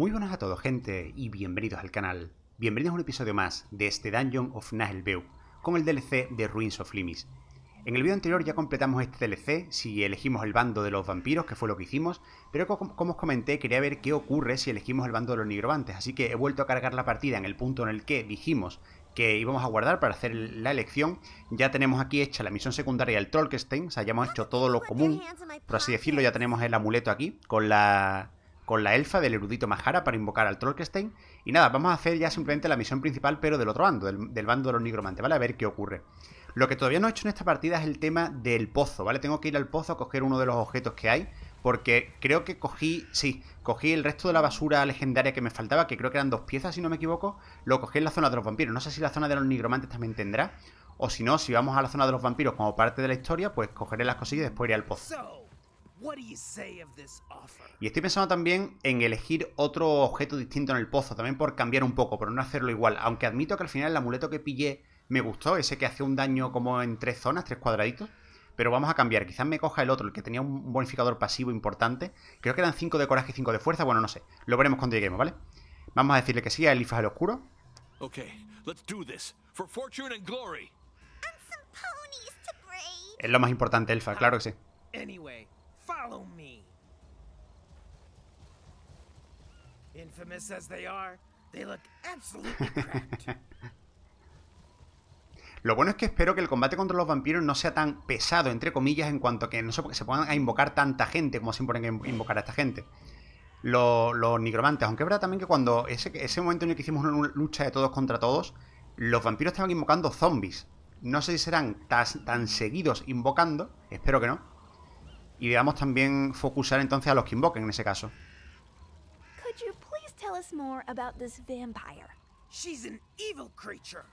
Muy buenas a todos gente y bienvenidos al canal. Bienvenidos a un episodio más de este Dungeon of Nahelbeu con el DLC de Ruins of Limis. En el vídeo anterior ya completamos este DLC si elegimos el bando de los vampiros, que fue lo que hicimos, pero como os comenté quería ver qué ocurre si elegimos el bando de los nigrobantes, así que he vuelto a cargar la partida en el punto en el que dijimos que íbamos a guardar para hacer la elección. Ya tenemos aquí hecha la misión secundaria del Trollkestein, o sea, ya hemos hecho todo lo común, por así decirlo, ya tenemos el amuleto aquí, con la con la elfa del erudito Mahara para invocar al Trollkestein. Y nada, vamos a hacer ya simplemente la misión principal, pero del otro bando, del, del bando de los nigromantes, ¿vale? A ver qué ocurre. Lo que todavía no he hecho en esta partida es el tema del pozo, ¿vale? Tengo que ir al pozo a coger uno de los objetos que hay, porque creo que cogí, sí, cogí el resto de la basura legendaria que me faltaba, que creo que eran dos piezas, si no me equivoco, lo cogí en la zona de los vampiros. No sé si la zona de los nigromantes también tendrá, o si no, si vamos a la zona de los vampiros como parte de la historia, pues cogeré las cosillas y después iré al pozo. Y estoy pensando también en elegir otro objeto distinto en el pozo, también por cambiar un poco, por no hacerlo igual. Aunque admito que al final el amuleto que pillé me gustó, ese que hace un daño como en tres zonas, tres cuadraditos. Pero vamos a cambiar, quizás me coja el otro, el que tenía un bonificador pasivo importante. Creo que eran 5 de coraje y 5 de fuerza, bueno, no sé. Lo veremos cuando lleguemos, ¿vale? Vamos a decirle que sí a Elifas el Oscuro. Es lo más importante, Elfa, claro que sí. Anyway, Infamous as they are, they look absolutely Lo bueno es que espero que el combate contra los vampiros no sea tan pesado, entre comillas, en cuanto a que no se pongan a invocar tanta gente como se imponen a invocar a esta gente. Los, nigromantes, aunque es verdad también que cuando ese, momento en el que hicimos una lucha de todos contra todos, los vampiros estaban invocando zombies. No sé si serán tan seguidos invocando, espero que no, y debamos también focusar entonces a los que invoquen en ese caso. Could you please tell us more about this vampire? She's an evil creature.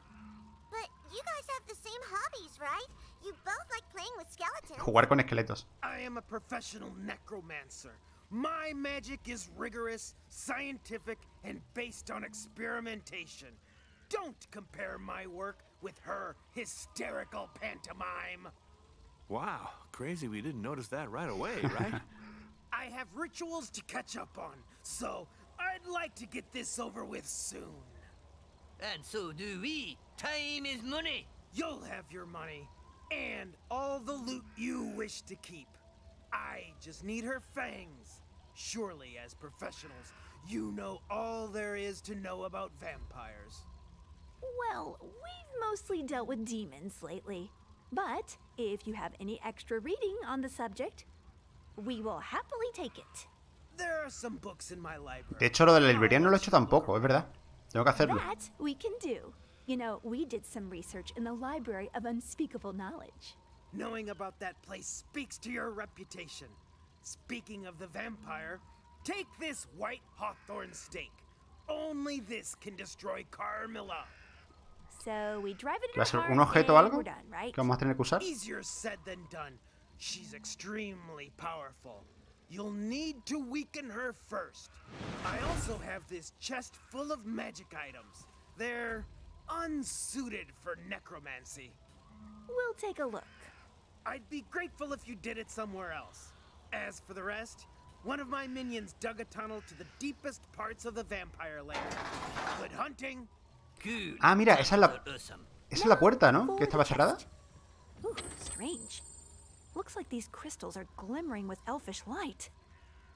But you guys have the same hobbies, right? You both like playing with skeletons. Jugar con esqueletos. I am a professional necromancer. My magic is rigorous, scientific, and based on experimentation. Don't compare my work with her hysterical pantomime. Wow, crazy we didn't notice that right away, right? I have rituals to catch up on, so I'd like to get this over with soon. And so do we. Time is money. You'll have your money, and all the loot you wish to keep. I just need her fangs. Surely, as professionals, you know all there is to know about vampires. Well, we've mostly dealt with demons lately. But if you have any extra reading on the subject, we will happily take it. There are some books in my library. De hecho, lo de la librería no lo he hecho tampoco, es verdad. Tengo que hacerlo. That we can do. You know, we did some research in the Library of Unspeakable Knowledge. Knowing about that place speaks to your reputation. Speaking of the vampire, take this white hawthorn stake. Only this can destroy Carmilla. ¿Va a ser un objeto o algo que vamos a tener que usar? She's extremely powerful. You'll need to weaken her first. I also have this chest full of magic items. They're unsuited for necromancy. We'll take a look. I'd be grateful if you did it somewhere else. As for the rest, one of my minions dug a tunnel to the deepest parts of the vampire lair. Good hunting! Ah, mira, esa es la, esa es la puerta, ¿no? Que estaba cerrada. strange. Looks like these crystals are glimmering with elfish light.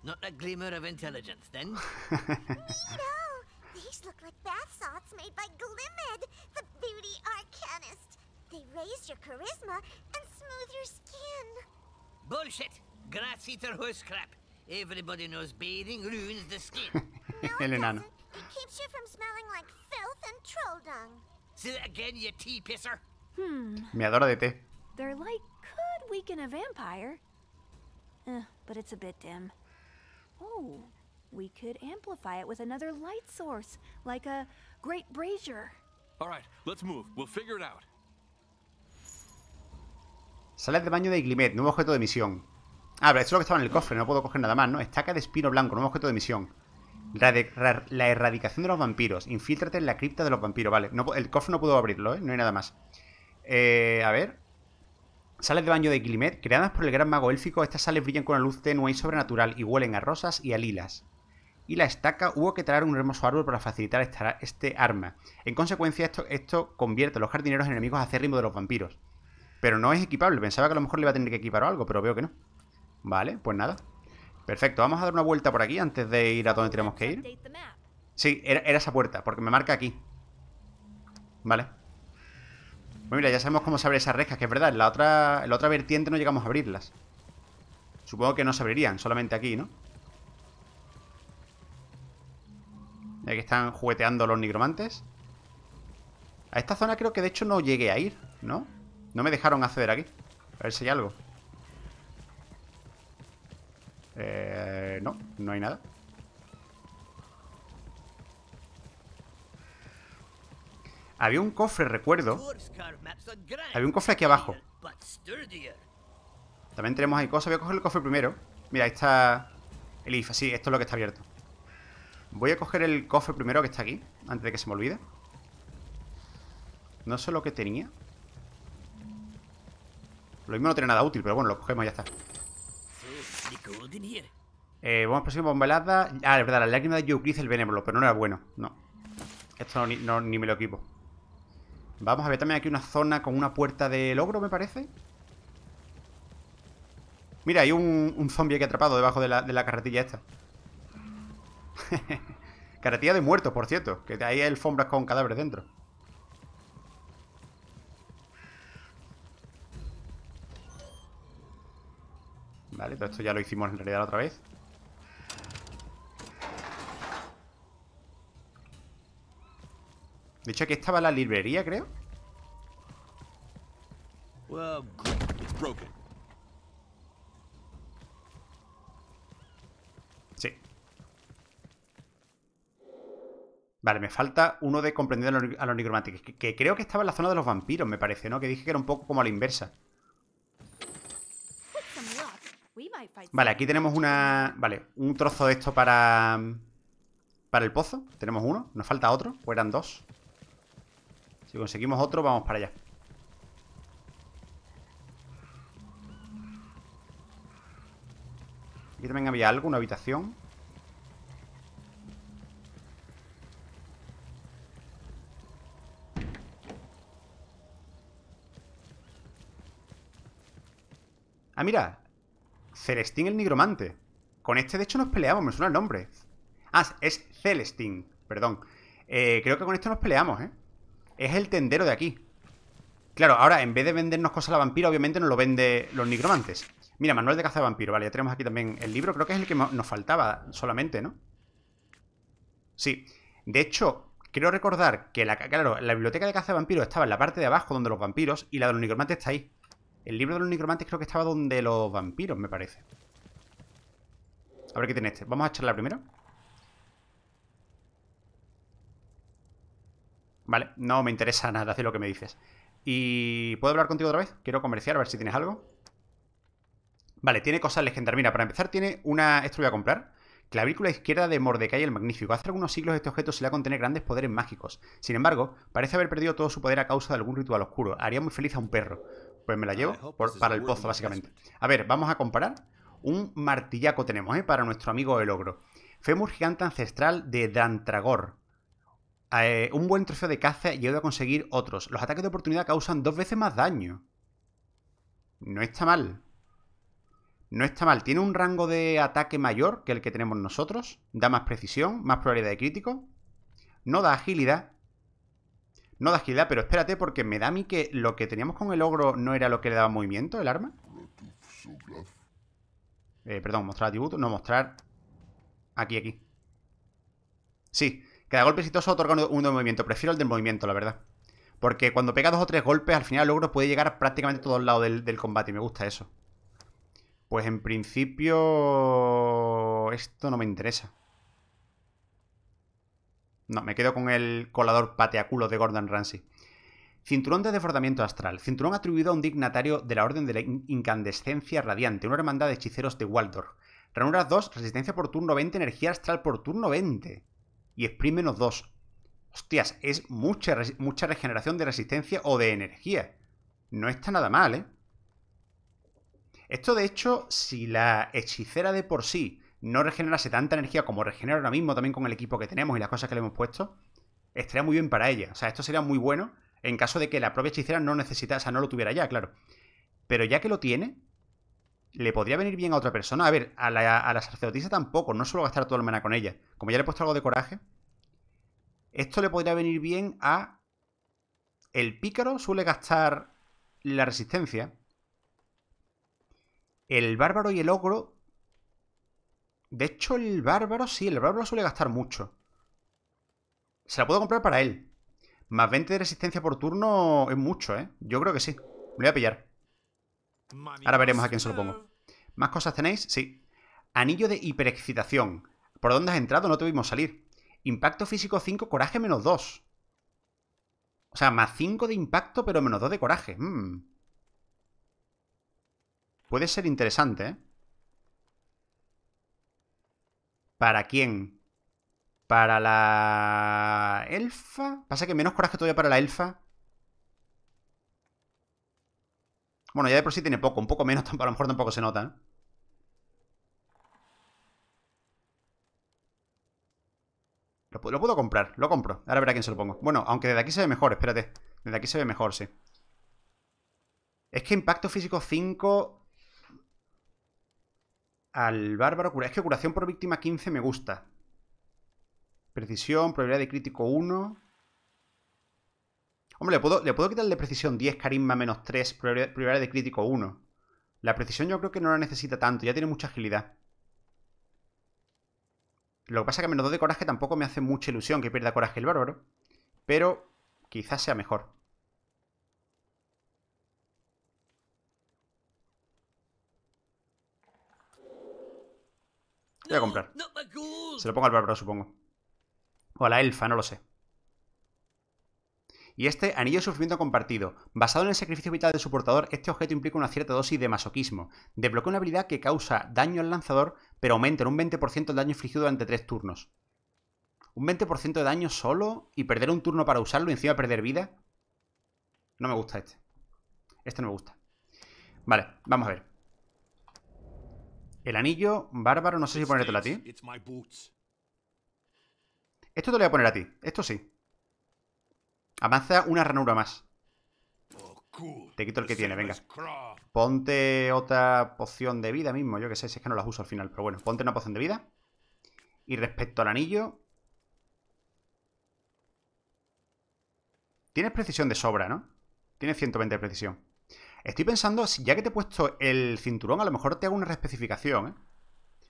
Not a glimmer of intelligence, then? no, these look like bath salts made by Glimmed, the beauty arcanist. They raise your charisma and smooth your skin. Bullshit! Grass eater horse crap. Everybody knows bathing ruins the skin. no, it Keeps you from smelling like filth and troll dung. Say that again, you tea pisser. Hmm. Me adora de té. Their light could weaken a vampire. Eh, but it's a bit dim. Oh, we could amplify it with another light source, like a great brazier. All right, let's move. We'll figure it out. Sales de baño de Iglimet, nuevo objeto de misión. Ah, pero esto es lo que estaba en el cofre, no puedo coger nada más, ¿no? Estaca de espino blanco, nuevo objeto de misión la erradicación de los vampiros. Infíltrate en la cripta de los vampiros. Vale, no, el cofre no pudo abrirlo, ¿eh? No hay nada más. Eh, a ver. Sales de baño de Glimet creadas por el gran mago élfico, estas sales brillan con una luz tenue y sobrenatural y huelen a rosas y a lilas. Y la estaca hubo que traer un hermoso árbol para facilitar este arma. En consecuencia, esto, esto convierte a los jardineros en enemigos acérrimos de los vampiros. Pero no es equipable. Pensaba que a lo mejor le iba a tener que equipar algo, pero veo que no. Vale, pues nada. Perfecto, vamos a dar una vuelta por aquí antes de ir a donde tenemos que ir. Sí, era, esa puerta, porque me marca aquí. Vale. Pues mira, ya sabemos cómo se abre esas rejas, que es verdad, en la otra, la otra vertiente no llegamos a abrirlas. Supongo que no se abrirían, solamente aquí, ¿no? Aquí están jugueteando los nigromantes. A esta zona creo que de hecho no llegué a ir, ¿no? No me dejaron acceder aquí. A ver si hay algo. Eh, no, no hay nada. Había un cofre, recuerdo. Había un cofre aquí abajo. También tenemos ahí cosas. Voy a coger el cofre primero. Mira, ahí está el IFA. Sí, esto es lo que está abierto. Voy a coger el cofre primero que está aquí. Antes de que se me olvide. No sé lo que tenía. Lo mismo no tiene nada útil, pero bueno, lo cogemos y ya está. Eh, vamos bomba bombalada. Ah, es verdad, la lágrima de Euclid el veneno, pero no era bueno. No. Esto ni me lo equipo. Vamos a ver también aquí una zona con una puerta de logro, me parece. Mira, hay un, zombie aquí atrapado debajo de la, de la carretilla esta. carretilla de muertos, por cierto. Que hay alfombras con cadáveres dentro. Vale, todo esto ya lo hicimos en realidad otra vez. De hecho, aquí estaba la librería, creo. sí. Vale, me falta uno de comprendido a los necromáticos. que creo que estaba en la zona de los vampiros, me parece, ¿no? Que dije que era un poco como a la inversa. Vale, aquí tenemos una... Vale, un trozo de esto para... Para el pozo. Tenemos uno. Nos falta otro. O eran dos. Si conseguimos otro, vamos para allá. Aquí también había algo, una habitación. Ah, mira, Celestín el Nigromante. Con este, de hecho, nos peleamos, me suena el nombre. Ah, es Celestín, perdón. Eh, creo que con esto nos peleamos, ¿eh? Es el tendero de aquí. Claro, ahora, en vez de vendernos cosas a la vampira, obviamente nos lo vende los nigromantes. Mira, manual de caza de vampiro. Vale, ya tenemos aquí también el libro. Creo que es el que nos faltaba solamente, ¿no? Sí. De hecho, quiero recordar que la, claro, la biblioteca de caza de vampiro estaba en la parte de abajo donde los vampiros y la de los nigromantes está ahí. El libro de los necromantes creo que estaba donde los vampiros, me parece. A ver qué tiene este. Vamos a echarla primero. Vale, no me interesa nada hacer lo que me dices. ¿Y puedo hablar contigo otra vez? Quiero comerciar, a ver si tienes algo. Vale, tiene cosas legendarias. Mira, para empezar tiene una... Esto voy a comprar. Clavícula izquierda de Mordecai el Magnífico. Hace algunos siglos este objeto se le ha contener grandes poderes mágicos. Sin embargo, parece haber perdido todo su poder a causa de algún ritual oscuro. Haría muy feliz a un perro pues me la ah, llevo pues para el pozo, básicamente. A ver, vamos a comparar. Un martillaco tenemos, ¿eh? Para nuestro amigo el ogro. Fémur gigante ancestral de Dantragor. Eh, un buen trofeo de caza y ayuda a conseguir otros. Los ataques de oportunidad causan dos veces más daño. No está mal. No está mal. Tiene un rango de ataque mayor que el que tenemos nosotros. Da más precisión, más probabilidad de crítico. No da agilidad, no da agilidad, pero espérate, porque me da a mí que lo que teníamos con el ogro no era lo que le daba movimiento, el arma. Eh, perdón, mostrar atributo. No, mostrar. Aquí, aquí. Sí, cada golpe exitoso otorga uno, de movimiento. Prefiero el del movimiento, la verdad. Porque cuando pega dos o tres golpes, al final el ogro puede llegar prácticamente a todos lados del combate. Y me gusta eso. Pues en principio... Esto no me interesa. No, me quedo con el colador pateaculo de Gordon Ramsay. Cinturón de desbordamiento astral. Cinturón atribuido a un dignatario de la Orden de la Incandescencia Radiante, una hermandad de hechiceros de Waldorf. Ranura 2, resistencia por turno 20, energía astral por turno 20. Y sprint menos 2. Hostias, es mucha, mucha regeneración de resistencia o de energía. No está nada mal, ¿eh? Esto, de hecho, si la hechicera de por sí no regenerase tanta energía como regenera ahora mismo también con el equipo que tenemos y las cosas que le hemos puesto, estaría muy bien para ella. O sea, esto sería muy bueno en caso de que la propia hechicera no necesitase, o no lo tuviera ya, claro. Pero ya que lo tiene, le podría venir bien a otra persona. A ver, a la, a la sacerdotisa tampoco, no suelo gastar todo el mana con ella. Como ya le he puesto algo de coraje, esto le podría venir bien a... El pícaro suele gastar la resistencia. El bárbaro y el ogro de hecho, el bárbaro, sí, el bárbaro suele gastar mucho. Se la puedo comprar para él. Más 20 de resistencia por turno es mucho, ¿eh? Yo creo que sí. Me voy a pillar. Ahora veremos a quién se lo pongo. ¿Más cosas tenéis? Sí. Anillo de hiperexcitación. ¿Por dónde has entrado? No te vimos salir. Impacto físico 5, coraje menos 2. O sea, más 5 de impacto, pero menos 2 de coraje. Mm. Puede ser interesante, ¿eh? ¿Para quién? Para la elfa. Pasa que menos coraje todavía para la elfa. Bueno, ya de por sí tiene poco, un poco menos, a lo mejor tampoco se nota. ¿eh? Lo, lo, puedo comprar, lo compro. Ahora verá quién se lo pongo. Bueno, aunque desde aquí se ve mejor, espérate. Desde aquí se ve mejor, sí. Es que impacto físico 5 al bárbaro. Es que curación por víctima 15 me gusta. Precisión, probabilidad de crítico 1. Hombre, le puedo, le puedo precisión 10, carisma menos 3, probabilidad de crítico 1. La precisión yo creo que no la necesita tanto, ya tiene mucha agilidad. Lo que pasa es que menos 2 de coraje tampoco me hace mucha ilusión que pierda coraje el bárbaro. Pero quizás sea mejor. Voy a comprar. Se lo pongo al bárbaro, supongo. O a la elfa, no lo sé. Y este anillo de sufrimiento compartido. Basado en el sacrificio vital de su portador, este objeto implica una cierta dosis de masoquismo. Desbloquea una habilidad que causa daño al lanzador, pero aumenta en un 20% el daño infligido durante 3 turnos. ¿Un 20% de daño solo? ¿Y perder un turno para usarlo y encima perder vida? No me gusta este. Este no me gusta. Vale, vamos a ver. El anillo, bárbaro, no sé si ponértelo a ti. Esto te lo voy a poner a ti. Esto sí. Avanza una ranura más. Oh, te quito el que tiene, venga. Ponte otra poción de vida mismo. Yo que sé, si es que no las uso al final. Pero bueno, ponte una poción de vida. Y respecto al anillo... Tienes precisión de sobra, ¿no? Tienes 120 de precisión. Estoy pensando, ya que te he puesto el cinturón, a lo mejor te hago una reespecificación, ¿eh?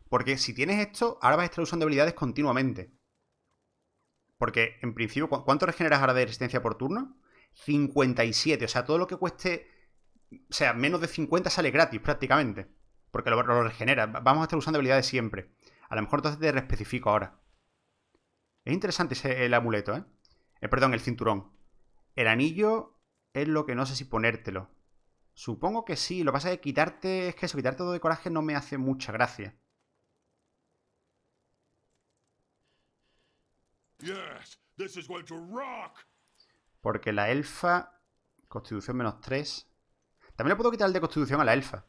Porque si tienes esto, ahora vas a estar usando habilidades continuamente. Porque, en principio, ¿cuánto regeneras ahora de resistencia por turno? 57. O sea, todo lo que cueste. O sea, menos de 50 sale gratis prácticamente. Porque lo, regenera. Vamos a estar usando habilidades siempre. A lo mejor entonces te respecifico ahora. Es interesante ese, el amuleto, ¿eh? ¿eh? Perdón, el cinturón. El anillo es lo que no sé si ponértelo. Supongo que sí. Lo que pasa es que quitarte... Es que eso, quitarte todo de coraje no me hace mucha gracia. Porque la elfa... Constitución menos 3. También le puedo quitar el de constitución a la elfa.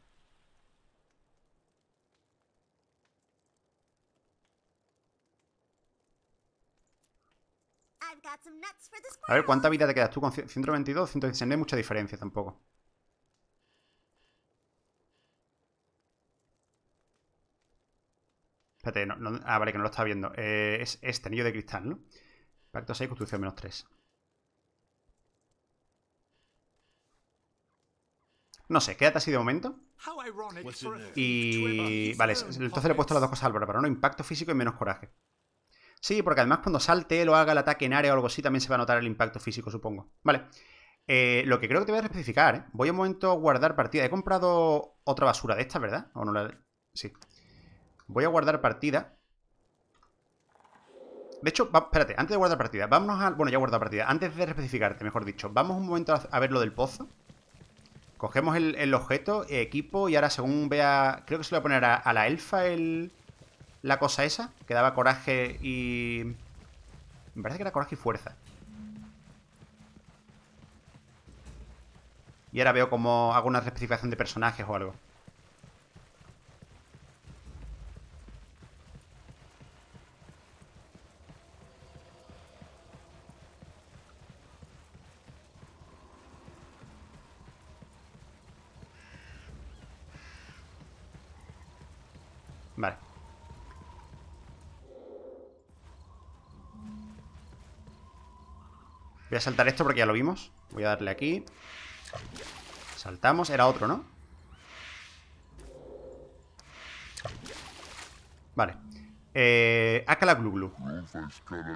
A ver, ¿cuánta vida te quedas tú con 122? 116, no hay mucha diferencia tampoco. Espérate, ah, vale, que no lo está viendo. Eh, es este anillo de cristal, ¿no? Impacto 6, construcción menos 3. No sé, quédate así de momento. Y... Vale, entonces le he puesto las dos cosas al Álvaro, pero no impacto físico y menos coraje. Sí, porque además cuando salte o haga el ataque en área o algo así, también se va a notar el impacto físico, supongo. Vale. Eh, lo que creo que te voy a especificar, ¿eh? Voy un momento a guardar partida. He comprado otra basura de estas, ¿verdad? ¿O no Sí. Voy a guardar partida. De hecho, espérate, antes de guardar partida, vámonos a... Bueno, ya guardado partida. Antes de especificarte, mejor dicho, vamos un momento a ver lo del pozo. Cogemos el, objeto, equipo, y ahora según vea... Creo que se lo voy a poner a, la elfa el, la cosa esa, que daba coraje y... Me parece que era coraje y fuerza. Y ahora veo cómo hago una especificación de personajes o algo. Voy a saltar esto porque ya lo vimos. Voy a darle aquí. Saltamos. Era otro, ¿no? Vale. Eh, Acala Glu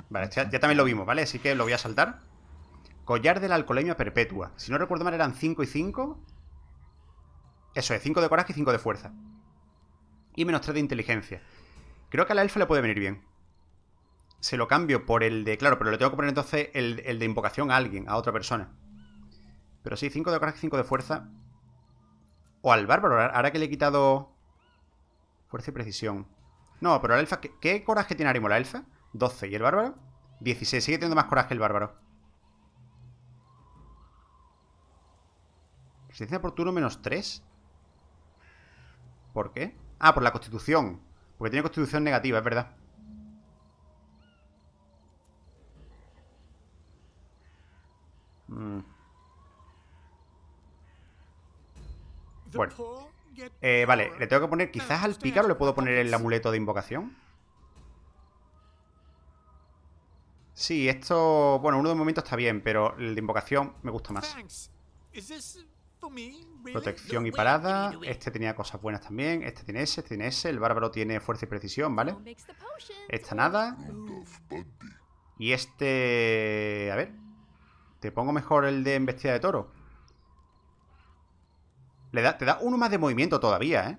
Vale, ya, ya, también lo vimos, ¿vale? Así que lo voy a saltar. Collar de la alcoholemia perpetua. Si no recuerdo mal, eran 5 y 5. Eso es, 5 de coraje y 5 de fuerza. Y menos 3 de inteligencia. Creo que a la elfa le puede venir bien se lo cambio por el de. Claro, pero le tengo que poner entonces el, de invocación a alguien, a otra persona. Pero sí, 5 de coraje, 5 de fuerza. O al bárbaro, ahora que le he quitado. Fuerza y precisión. No, pero la elfa. ¿Qué, coraje tiene Arimo? ¿La elfa? 12. ¿Y el bárbaro? 16. Sigue teniendo más coraje el bárbaro. Resistencia por turno menos 3. ¿Por qué? Ah, por la constitución. Porque tiene constitución negativa, es verdad. Bueno. Eh, vale, le tengo que poner. Quizás al pícaro le puedo poner el amuleto de invocación. Sí, esto. Bueno, uno de momento está bien, pero el de invocación me gusta más. Protección y parada. Este tenía cosas buenas también. Este tiene ese, este tiene ese. El bárbaro tiene fuerza y precisión, ¿vale? Esta nada. Y este. A ver. Te pongo mejor el de embestida de toro te da uno más de movimiento todavía, ¿eh?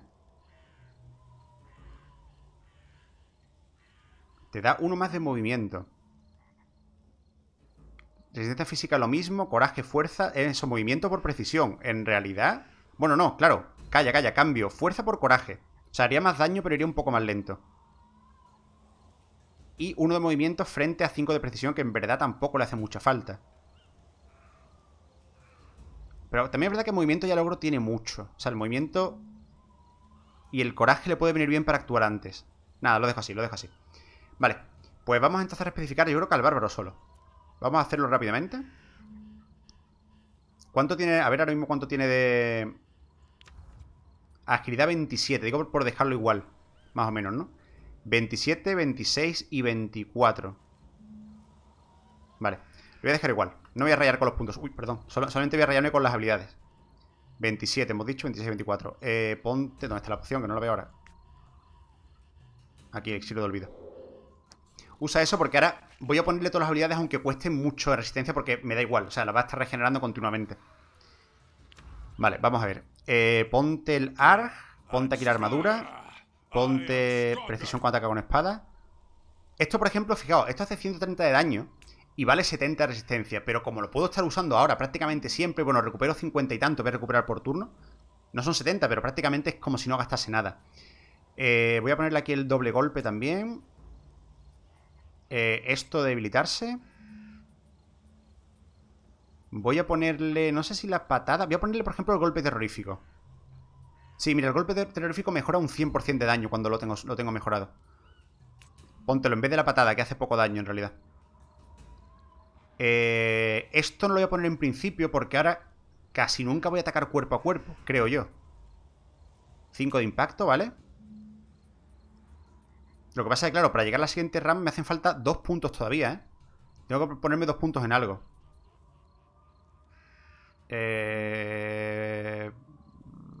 Te da uno más de movimiento. Resistencia física lo mismo, coraje, fuerza, eh, eso, movimiento por precisión. En realidad... Bueno, no, claro. Calla, calla, cambio. Fuerza por coraje. O sea, haría más daño, pero iría un poco más lento. Y uno de movimiento frente a cinco de precisión, que en verdad tampoco le hace mucha falta. Pero también es verdad que el movimiento ya logro tiene mucho. O sea, el movimiento y el coraje le puede venir bien para actuar antes. Nada, lo dejo así, lo dejo así. Vale, pues vamos entonces a especificar, yo creo que al bárbaro solo. Vamos a hacerlo rápidamente. ¿Cuánto tiene? A ver ahora mismo cuánto tiene de... Agilidad 27, digo por dejarlo igual, más o menos, ¿no? 27, 26 y 24. Vale, lo voy a dejar igual. No voy a rayar con los puntos. Uy, perdón. solamente voy a rayarme con las habilidades. 27, hemos dicho. 26, 24. Eh, ponte... ¿Dónde está la opción? Que no la veo ahora. Aquí, exilio de olvido. Usa eso porque ahora voy a ponerle todas las habilidades aunque cueste mucho de resistencia porque me da igual. O sea, la va a estar regenerando continuamente. Vale, vamos a ver. Eh, ponte el AR. Ponte aquí la armadura. Ponte precisión cuando ataca con espada. Esto, por ejemplo, fijaos, esto hace 130 de daño y vale 70 resistencia, pero como lo puedo estar usando ahora prácticamente siempre, bueno, recupero 50 y tanto, voy a recuperar por turno. No son 70, pero prácticamente es como si no gastase nada. Eh, voy a ponerle aquí el doble golpe también. Eh, esto debilitarse. Voy a ponerle, no sé si la patada... Voy a ponerle, por ejemplo, el golpe terrorífico. Sí, mira, el golpe terrorífico mejora un 100% de daño cuando lo tengo, lo tengo mejorado. Póntelo en vez de la patada, que hace poco daño en realidad. Eh, esto no lo voy a poner en principio porque ahora casi nunca voy a atacar cuerpo a cuerpo, creo yo. 5 de impacto, ¿vale? Lo que pasa es que, claro, para llegar a la siguiente RAM me hacen falta dos puntos todavía, ¿eh? Tengo que ponerme dos puntos en algo. Eh,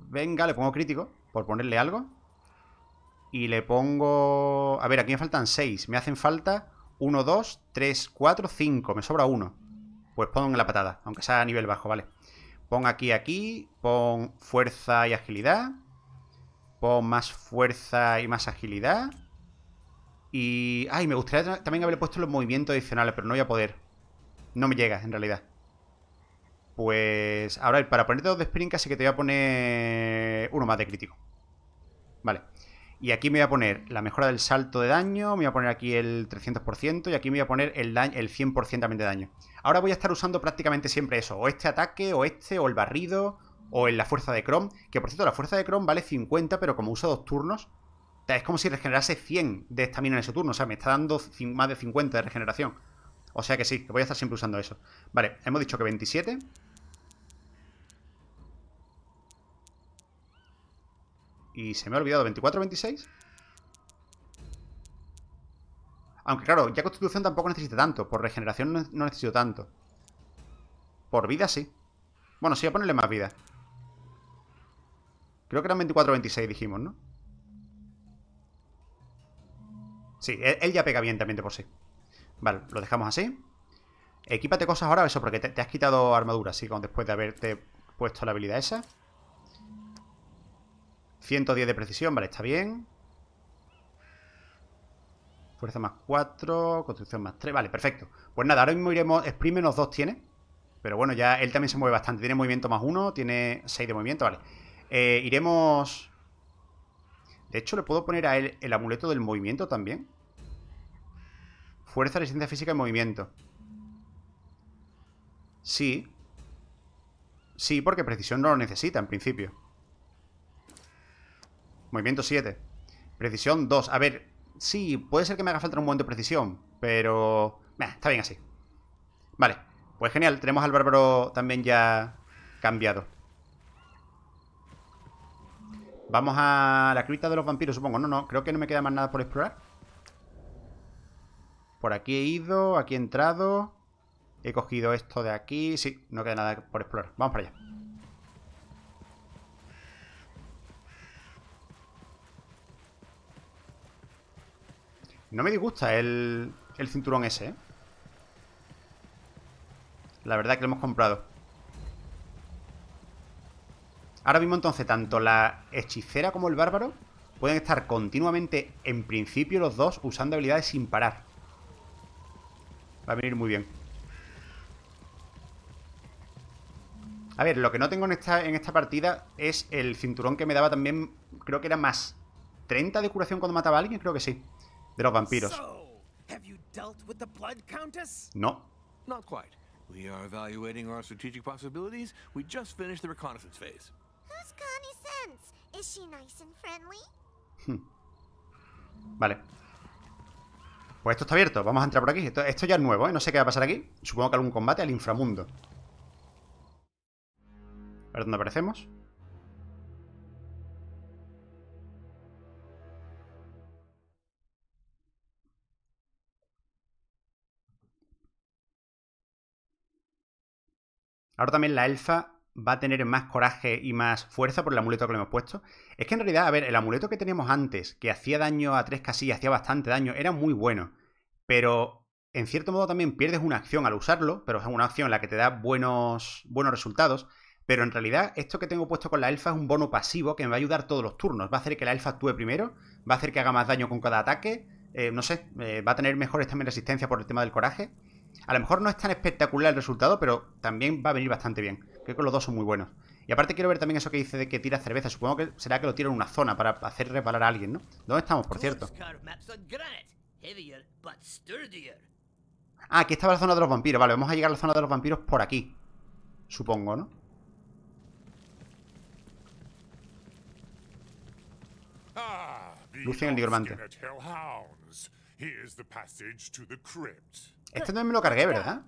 venga, le pongo crítico por ponerle algo. Y le pongo... A ver, aquí me faltan seis. Me hacen falta 1, 2, 3, 4, 5. Me sobra uno. Pues en la patada, aunque sea a nivel bajo, ¿vale? Pon aquí, aquí. Pon fuerza y agilidad. Pon más fuerza y más agilidad. Y... Ay, me gustaría también haberle puesto los movimientos adicionales, pero no voy a poder. No me llega, en realidad. Pues... Ahora, para ponerte dos de sprint casi que te voy a poner uno más de crítico. Vale. Y aquí me voy a poner la mejora del salto de daño, me voy a poner aquí el 300% y aquí me voy a poner el, daño, el 100% también de daño. Ahora voy a estar usando prácticamente siempre eso, o este ataque, o este, o el barrido, o en la fuerza de Chrome, que por cierto la fuerza de Chrome vale 50, pero como usa dos turnos, es como si regenerase 100 de estamina en ese turno, o sea, me está dando más de 50 de regeneración. O sea que sí, que voy a estar siempre usando eso. Vale, hemos dicho que 27. Y se me ha olvidado, ¿24-26? Aunque claro, ya Constitución tampoco necesita tanto. Por regeneración no, necesito tanto. Por vida sí. Bueno, sí, a ponerle más vida. Creo que eran 24-26, dijimos, ¿no? Sí, él, ya pega bien también de por sí. Vale, lo dejamos así. Equípate cosas ahora, eso, porque te, has quitado armadura, así, después de haberte puesto la habilidad esa. 110 de precisión, vale, está bien. Fuerza más 4, construcción más 3, vale, perfecto. Pues nada, ahora mismo iremos, Exprime, menos 2 tiene. Pero bueno, ya él también se mueve bastante. Tiene movimiento más 1, tiene 6 de movimiento, vale. Eh, iremos... De hecho, le puedo poner a él el amuleto del movimiento también. Fuerza, resistencia física y movimiento. Sí. Sí, porque precisión no lo necesita en principio. Movimiento 7. Precisión 2. A ver, sí, puede ser que me haga falta un momento de precisión, pero... está bien así. Vale, pues genial. Tenemos al bárbaro también ya cambiado. Vamos a la cripta de los vampiros, supongo. No, no, creo que no me queda más nada por explorar. Por aquí he ido, aquí he entrado. He cogido esto de aquí. Sí, no queda nada por explorar. Vamos para allá. No me disgusta el, el cinturón ese, ¿eh? La verdad es que lo hemos comprado. Ahora mismo entonces, tanto la hechicera como el bárbaro pueden estar continuamente, en principio los dos, usando habilidades sin parar. Va a venir muy bien. A ver, lo que no tengo en en esta partida es el cinturón que me daba también, creo que era más 30 de curación cuando mataba a alguien, creo que sí de los vampiros. No. Not quite. We are evaluating our strategic possibilities. We just finished the reconnaissance phase. Who's Connie Sense? Is she nice and friendly? Hmm. vale. Pues esto está abierto. Vamos a entrar por aquí. Esto, esto ya es nuevo, ¿eh? No sé qué va a pasar aquí. Supongo que algún combate al inframundo. A dónde aparecemos. Ahora también la elfa va a tener más coraje y más fuerza por el amuleto que le hemos puesto. Es que en realidad, a ver, el amuleto que teníamos antes, que hacía daño a tres casillas, hacía bastante daño, era muy bueno. Pero en cierto modo también pierdes una acción al usarlo, pero es una acción en la que te da buenos, buenos resultados. Pero en realidad, esto que tengo puesto con la elfa es un bono pasivo que me va a ayudar todos los turnos. Va a hacer que la elfa actúe primero, va a hacer que haga más daño con cada ataque. Eh, no sé, eh, va a tener mejores también resistencia por el tema del coraje. A lo mejor no es tan espectacular el resultado, pero también va a venir bastante bien. Creo que los dos son muy buenos. Y aparte quiero ver también eso que dice de que tira cerveza. Supongo que será que lo tira en una zona para hacer reparar a alguien, ¿no? ¿Dónde estamos, por cierto? Ah, aquí estaba la zona de los vampiros. Vale, vamos a llegar a la zona de los vampiros por aquí. Supongo, ¿no? Ah, Lucien el nigromante. Este no me lo cargué, ¿verdad?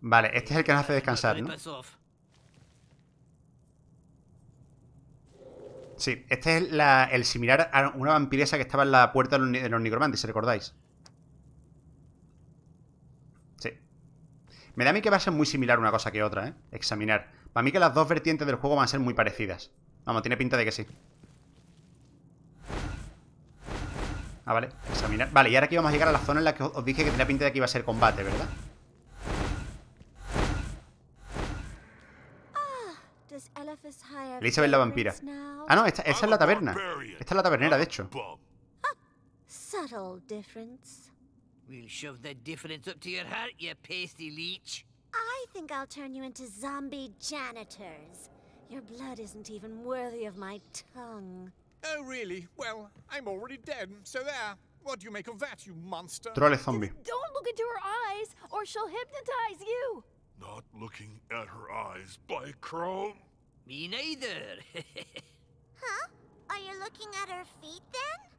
Vale, este es el que nos hace descansar, ¿no? Sí, este es la, el similar a una vampiresa que estaba en la puerta de los, de recordáis. Me da a mí que va a ser muy similar una cosa que otra, ¿eh? Examinar. Para mí que las dos vertientes del juego van a ser muy parecidas. Vamos, tiene pinta de que sí. Ah, vale, examinar. Vale, y ahora aquí vamos a llegar a la zona en la que os dije que tenía pinta de que iba a ser combate, ¿verdad? Ah, Elizabeth la vampira. Ah, no, esta, es la taberna. Esta es la tabernera, de hecho. We'll shove the difference up to your heart, you pasty leech. I think I'll turn you into zombie janitors. Your blood isn't even worthy of my tongue. Oh, really? Well, I'm already dead, so there. What do you make of that, you monster? Troll zombie. don't look into her eyes, or she'll hypnotize you. Not looking at her eyes, by Chrome. Me neither. huh? Are you looking at her feet then?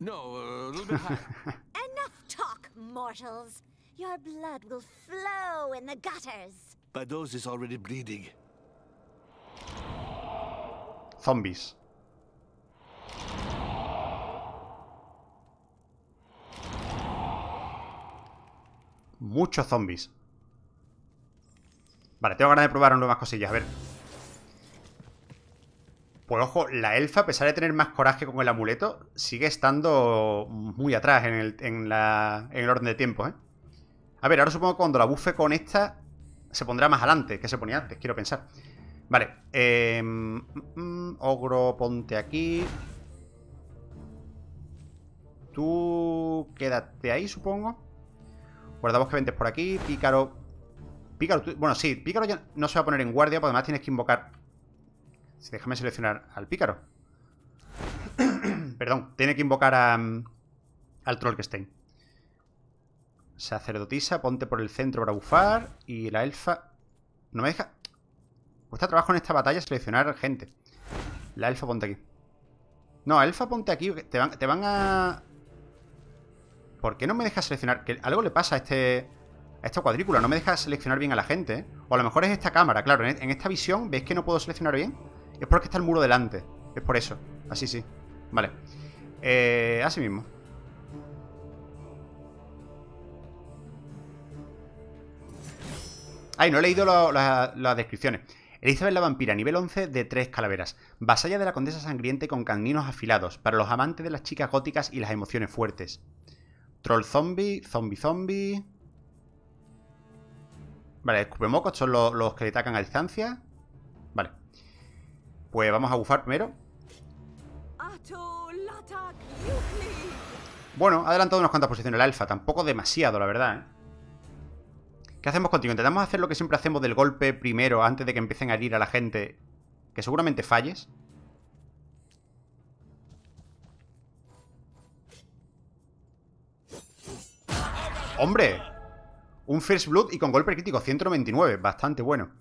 No, uh, a little Enough talk, mortals. Your blood will flow in the gutters. Bados is already bleeding. Zombies. Muchos zombies. Vale, tengo ganas de probar nuevas cosillas. A ver, pues ojo, la elfa, a pesar de tener más coraje con el amuleto, sigue estando muy atrás en el, orden de tiempo, ¿eh? A ver, ahora supongo que cuando la bufe con esta se pondrá más adelante, que se ponía antes, quiero pensar. Vale, em, mm, ogro, ponte aquí. Tú quédate ahí, supongo. Guardamos que ventes por aquí. Pícaro. Pícaro, tú... bueno, sí, Pícaro ya no se va a poner en guardia, porque además tienes que invocar Déjame seleccionar al pícaro. Perdón, tiene que invocar a, mm, al Trollkestein. Sacerdotisa, ponte por el centro para bufar. Y la elfa... No me deja... Cuesta trabajo en esta batalla seleccionar gente. La elfa ponte aquí. No, elfa ponte aquí. Te van, a... ¿Por qué no me deja seleccionar? Que algo le pasa a este... A esta cuadrícula. No me deja seleccionar bien a la gente. ¿eh? O a lo mejor es esta cámara. Claro, en, en esta visión, ves que no puedo seleccionar bien? Es porque está el muro delante. Es por eso. Así sí. Vale. Eh, así mismo. Ay, no he leído las descripciones. Elizabeth la vampira, nivel 11 de tres calaveras. Vasalla de la condesa sangriente con caninos afilados, para los amantes de las chicas góticas y las emociones fuertes. Troll zombie, zombie zombie. Vale, escupemocos son los, los que le atacan a distancia. Pues vamos a bufar primero. Bueno, ha adelantado unas cuantas posiciones el alfa. Tampoco demasiado, la verdad, ¿eh? ¿Qué hacemos contigo? Intentamos hacer lo que siempre hacemos del golpe primero, antes de que empiecen a herir a la gente. Que seguramente falles. ¡Hombre! Un First Blood y con golpe crítico, 199. Bastante bueno.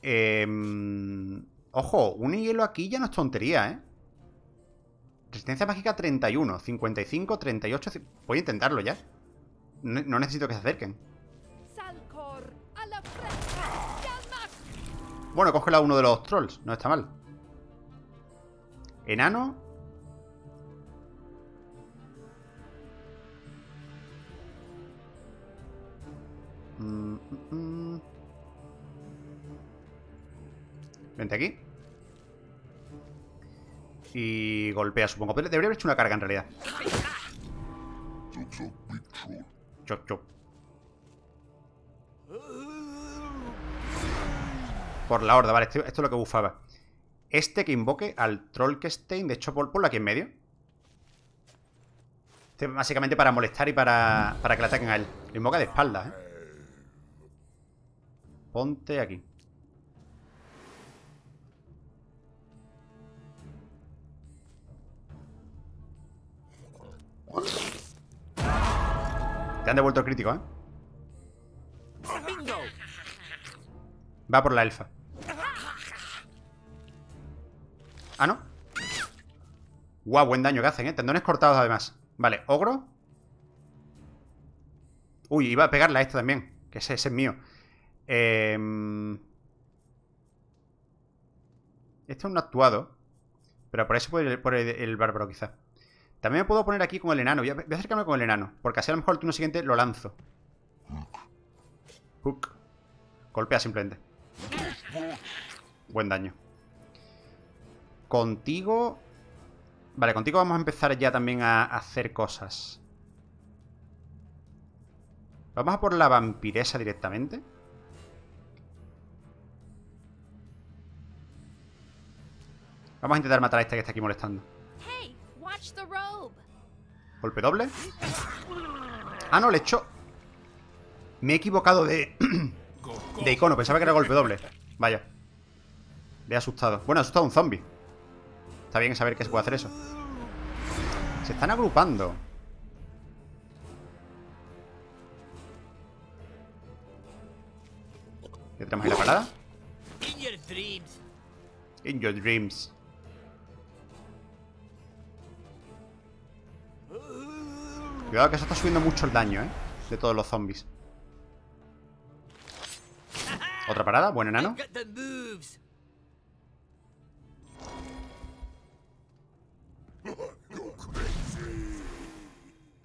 Eh... Ojo, un hielo aquí ya no es tontería, ¿eh? Resistencia mágica 31, 55, 38... Voy a intentarlo ya. No, necesito que se acerquen. Bueno, coge la uno de los trolls. No está mal. Enano. Mm, mm, mm. Vente aquí. Y golpea, supongo. debería haber hecho una carga en realidad. Chop, Por la horda, vale, esto, es lo que bufaba. Este que invoque al Trollkestein, de hecho, ponlo aquí en medio. Este básicamente para molestar y para, que le ataquen a él. Lo invoca de espalda ¿eh? Ponte aquí. han devuelto el crítico, ¿eh? Va por la elfa. ¿Ah, no? Guau, buen daño que hacen, ¿eh? Tendones cortados además. Vale, ogro. Uy, iba a pegarla a esta también. Que ese, es mío. Eh... Este es un actuado. Pero por eso por el, por el, el bárbaro quizá. También me puedo poner aquí con el enano. Voy a, acercarme con el enano. Porque así a lo mejor el turno siguiente lo lanzo. Hook. Golpea simplemente. Buen daño. Contigo... Vale, contigo vamos a empezar ya también a hacer cosas. Vamos a por la vampiresa directamente. Vamos a intentar matar a esta que está aquí molestando. ¿Golpe doble? Ah, no, le hecho Me he equivocado de... de icono, pensaba que era golpe doble Vaya Le he asustado Bueno, he asustado a un zombie Está bien saber que se puede hacer eso Se están agrupando ¿Qué tenemos ahí la parada? In your dreams Cuidado que se está subiendo mucho el daño, ¿eh? De todos los zombies. ¿Otra parada? Buen enano.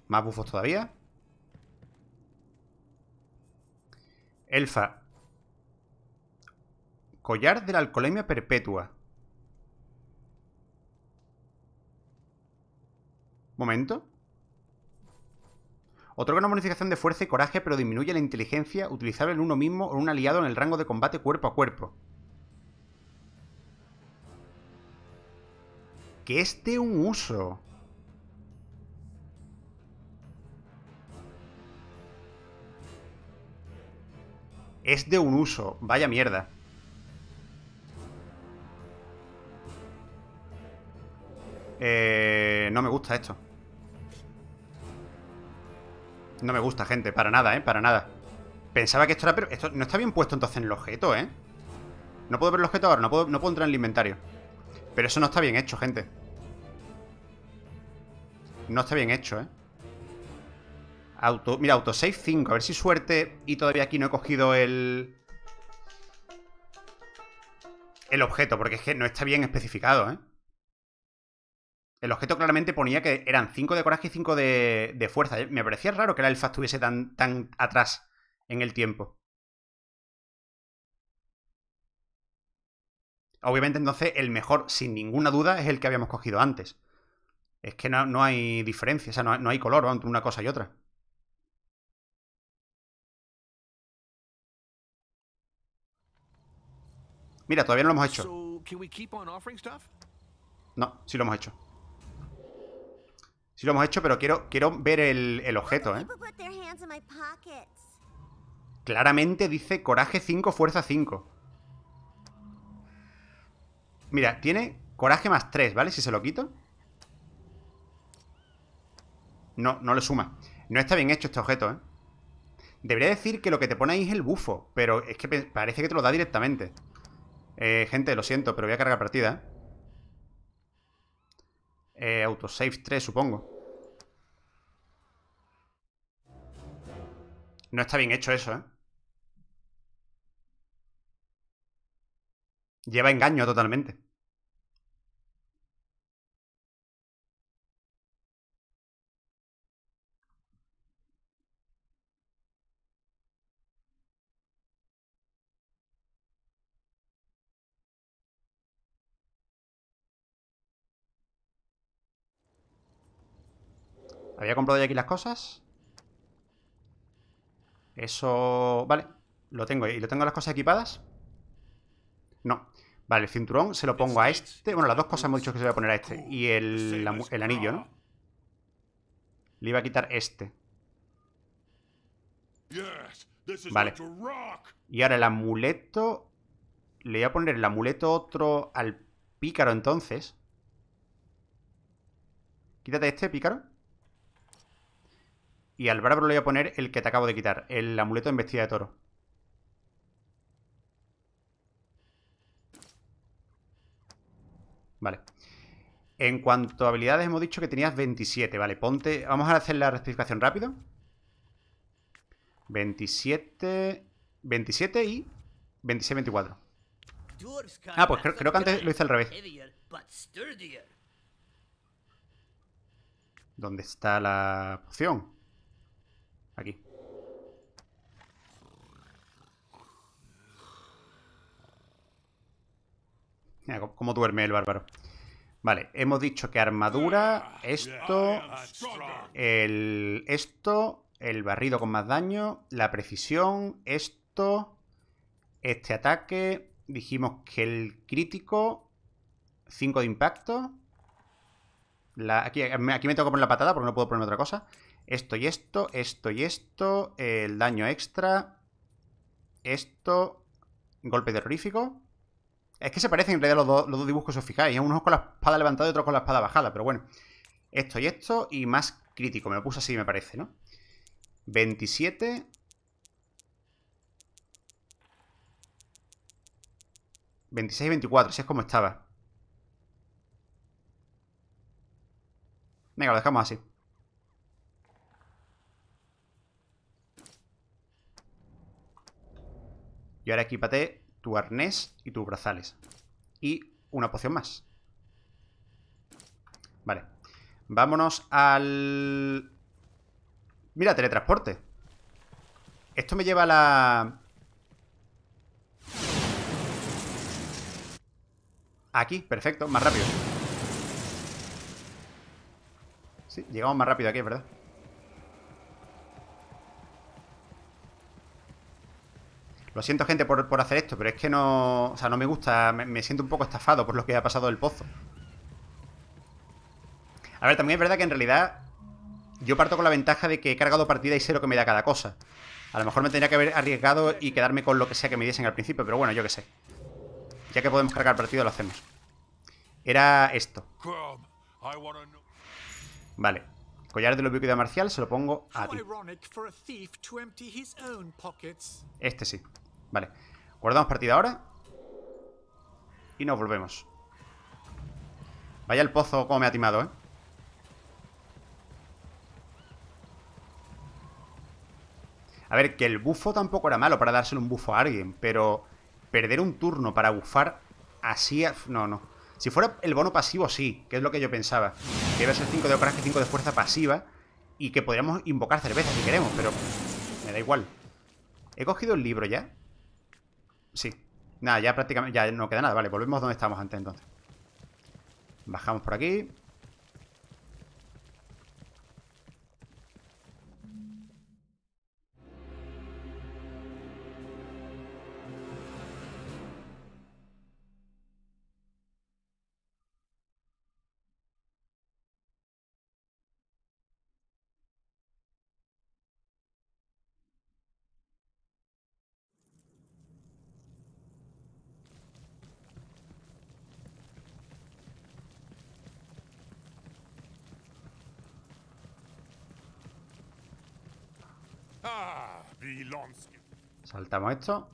Más bufos todavía. Elfa. Collar de la alcoholemia perpetua. Momento. Otorga una bonificación de fuerza y coraje, pero disminuye la inteligencia utilizable en uno mismo o en un aliado en el rango de combate cuerpo a cuerpo. Que este un uso. Es de un uso, vaya mierda. Eh, no me gusta esto. No me gusta, gente, para nada, ¿eh? Para nada. Pensaba que esto era... Pero esto no está bien puesto entonces en el objeto, ¿eh? No puedo ver el objeto ahora, no puedo, no puedo entrar en el inventario. Pero eso no está bien hecho, gente. No está bien hecho, ¿eh? Auto, mira, auto 5. A ver si suerte y todavía aquí no he cogido el... El objeto, porque es que no está bien especificado, ¿eh? El objeto claramente ponía que eran 5 de coraje y 5 de, fuerza. Eh, me parecía raro que la elfa estuviese tan, tan atrás en el tiempo. Obviamente entonces el mejor, sin ninguna duda, es el que habíamos cogido antes. Es que no, hay diferencia, o sea, no, no hay color entre una cosa y otra. Mira, todavía no lo hemos hecho. No, sí lo hemos hecho. Sí lo hemos hecho, pero quiero, quiero ver el, el objeto, ¿eh? Claramente dice coraje 5, fuerza 5. Mira, tiene coraje más 3, ¿vale? Si se lo quito. No, no lo suma. No está bien hecho este objeto, ¿eh? Debería decir que lo que te pone ahí es el bufo, pero es que parece que te lo da directamente. Eh, gente, lo siento, pero voy a cargar partida, eh, autosave 3, supongo. No está bien hecho eso, ¿eh? Lleva engaño totalmente. Había comprado ya aquí las cosas. Eso... Vale, lo tengo. ¿Y lo tengo las cosas equipadas? No. Vale, el cinturón se lo pongo a este. Bueno, las dos cosas hemos dicho que se lo voy a poner a este. Y el, el anillo, ¿no? Le iba a quitar este. Vale. Y ahora el amuleto... Le voy a poner el amuleto otro al pícaro entonces. Quítate este, pícaro. Y al bárbaro le voy a poner el que te acabo de quitar, el amuleto en vestida de toro. Vale. En cuanto a habilidades, hemos dicho que tenías 27, ¿vale? Ponte... Vamos a hacer la rectificación rápido. 27... 27 y... 26, 24. Ah, pues creo, que antes lo hice al revés. ¿Dónde está la poción? Aquí. Mira cómo duerme el bárbaro. Vale, hemos dicho que armadura, esto, el, esto, el barrido con más daño, la precisión, esto, este ataque, dijimos que el crítico, 5 de impacto. aquí, aquí, me tengo que poner la patada porque no puedo poner otra cosa. Esto y esto, esto y esto, el daño extra, esto, golpe terrorífico. Es que se parecen en realidad los, dos dibujos, si os fijáis. Unos con la espada levantada y otro con la espada bajada, pero bueno. Esto y esto, y más crítico. Me lo puse así, me parece, ¿no? 27. 26 y 24, si es como estaba. Venga, lo dejamos así. Y ahora equipate tu arnés y tus brazales. Y una poción más. Vale. Vámonos al... Mira, teletransporte. Esto me lleva a la... Aquí, perfecto, más rápido. Sí, llegamos más rápido aquí, verdad. Lo siento, gente, por, hacer esto, pero es que no. O sea, no me gusta. Me, siento un poco estafado por lo que ha pasado el pozo. A ver, también es verdad que en realidad. Yo parto con la ventaja de que he cargado partida y sé lo que me da cada cosa. A lo mejor me tendría que haber arriesgado y quedarme con lo que sea que me diesen al principio, pero bueno, yo qué sé. Ya que podemos cargar partida, lo hacemos. Era esto. Vale. Collar de la marcial se lo pongo a ti. Este sí. Vale. Guardamos partida ahora. Y nos volvemos. Vaya el pozo como me ha timado, ¿eh? A ver, que el bufo tampoco era malo para dárselo un bufo a alguien, pero perder un turno para bufar así... No, no. Si fuera el bono pasivo, sí, que es lo que yo pensaba. Que iba a ser 5 de coraje, 5 de fuerza pasiva y que podríamos invocar cerveza si queremos, pero me da igual. ¿He cogido el libro ya? Sí. Nada, ya prácticamente... Ya no queda nada. Vale, volvemos donde estábamos antes entonces. Bajamos por aquí. Saltamos esto.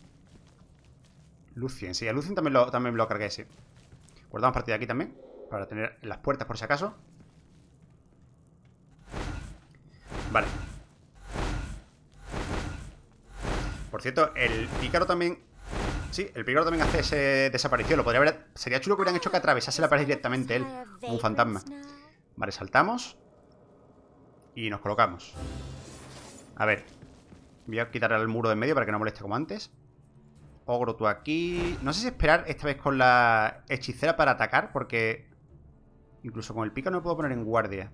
Lucien, sí, a Lucien también lo, también lo cargué, sí. Guardamos partida aquí también, para tener las puertas por si acaso. Vale. Por cierto, el pícaro también... Sí, el pícaro también hace ese desaparición. Lo podría haber... Sería chulo que hubieran hecho que atravesase la pared directamente él, un fantasma. Vale, saltamos. Y nos colocamos. A ver, Voy a quitar el muro de medio para que no moleste como antes. Ogro tú aquí. No sé si esperar esta vez con la hechicera para atacar, porque incluso con el pícaro no me puedo poner en guardia.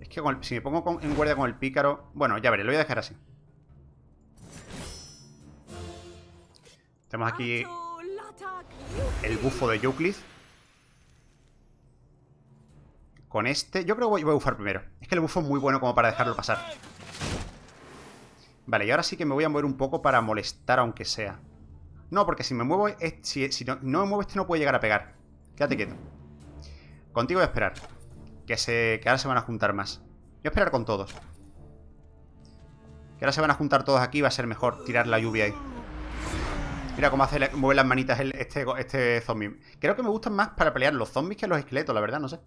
Es que si me pongo en guardia con el pícaro... Bueno, ya veré, lo voy a dejar así. Tenemos aquí el bufo de Euclid. Con este... Yo creo que voy, a bufar primero. Es que el bufo es muy bueno como para dejarlo pasar. Vale, y ahora sí que me voy a mover un poco para molestar aunque sea. No, porque si me muevo... Eh, si, no, me muevo este no puede llegar a pegar. Quédate quieto. Contigo voy a esperar. Que, se, que ahora se van a juntar más. Voy a esperar con todos. Que ahora se van a juntar todos aquí va a ser mejor tirar la lluvia ahí. Mira cómo hace, mueve las manitas este, este, zombie. Creo que me gustan más para pelear los zombies que los esqueletos, la verdad, no sé.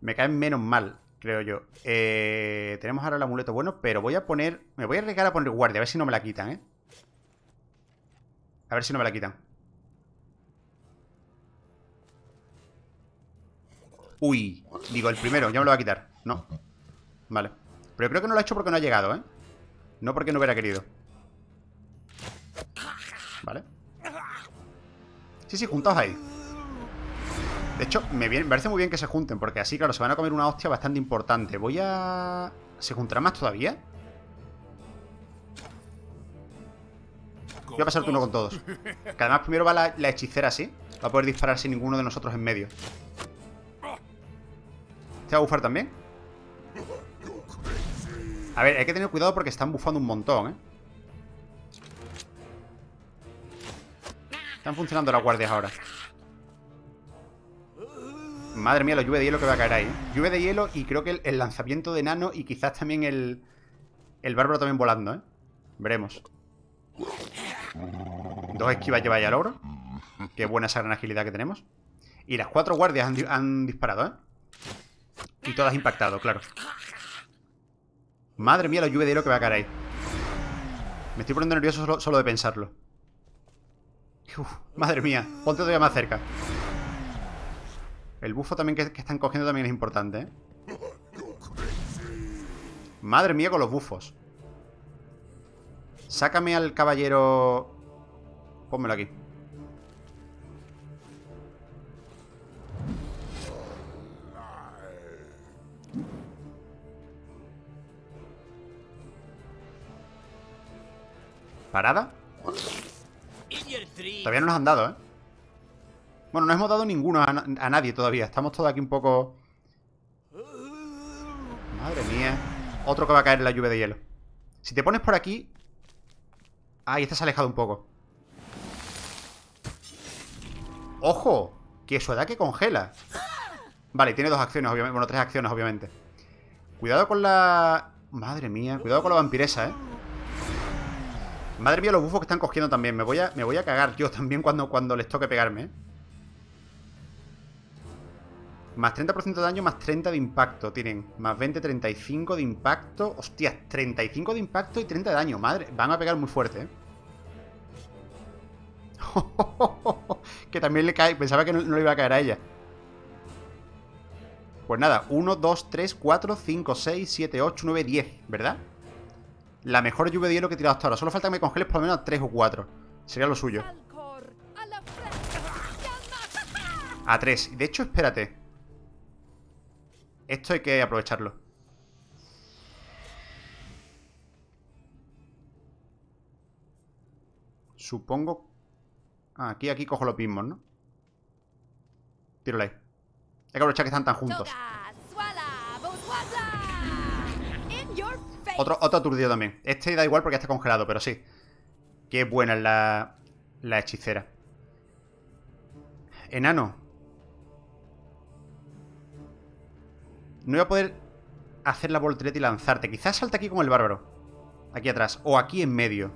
Me caen menos mal, creo yo. Eh, tenemos ahora el amuleto bueno, pero voy a poner... Me voy a arriesgar a poner guardia, a ver si no me la quitan, ¿eh? A ver si no me la quitan. Uy, digo, el primero, ya me lo va a quitar. No. Vale. Pero creo que no lo ha hecho porque no ha llegado, ¿eh? No porque no hubiera querido. ¿Vale? Sí, sí, juntados ahí. De hecho, me, parece muy bien que se junten, porque así, claro, se van a comer una hostia bastante importante. Voy a... ¿Se juntará más todavía? Voy a pasar uno con todos. Que además primero va la, hechicera ¿sí? Va a poder disparar sin ninguno de nosotros en medio. ¿Te va a bufar también? A ver, hay que tener cuidado porque están bufando un montón, ¿eh? Están funcionando las guardias ahora. Madre mía, la lluvia de hielo que va a caer ahí. ¿eh? Lluvia de hielo y creo que el, lanzamiento de nano y quizás también el, el bárbaro también volando, ¿eh? Veremos. Dos esquivas lleva ya el oro Qué buena esa gran agilidad que tenemos. Y las cuatro guardias han, disparado, ¿eh? Y todas impactado, claro. Madre mía, la lluvia de hielo que va a caer ahí. Me estoy poniendo nervioso solo de pensarlo madre mía, ponte todavía más cerca. El bufo también que, están cogiendo también es importante, ¿eh? Madre mía con los bufos. Sácame al caballero... Pónmelo aquí. ¿Parada? Todavía no nos han dado, ¿eh? Bueno, no hemos dado ninguno a, nadie todavía. Estamos todos aquí un poco... Madre mía. Otro que va a caer en la lluvia de hielo. Si te pones por aquí... Ahí estás alejado un poco. ¡Ojo! Que su edad que congela. Vale, tiene dos acciones, obviamente. Bueno, tres acciones, obviamente. Cuidado con la... Madre mía. Cuidado con la vampiresa, ¿eh? Madre mía, los bufos que están cogiendo también. Me voy a, me voy a cagar yo también cuando, cuando les toque pegarme. ¿eh? Más 30% de daño, más 30 de impacto tienen. Más 20, 35 de impacto. Hostias, 35 de impacto y 30 de daño. Madre, van a pegar muy fuerte, ¿eh? que también le cae. Pensaba que no, le iba a caer a ella. Pues nada, 1, 2, 3, 4, 5, 6, 7, 8, 9, 10, ¿verdad? la mejor lluvia de hielo que he tirado hasta ahora. Solo falta que me congeles por lo menos a 3 o 4. Sería lo suyo. A 3. De hecho, espérate. Esto hay que aprovecharlo. Supongo... Ah, aquí, aquí cojo los mismos, ¿no? ahí. Hay que aprovechar que están tan juntos. Otro, aturdido también. Este da igual porque está congelado, pero sí. Qué buena es la, la hechicera. Enano. No voy a poder hacer la voltereta y lanzarte. Quizás salta aquí con el bárbaro. Aquí atrás. O aquí en medio.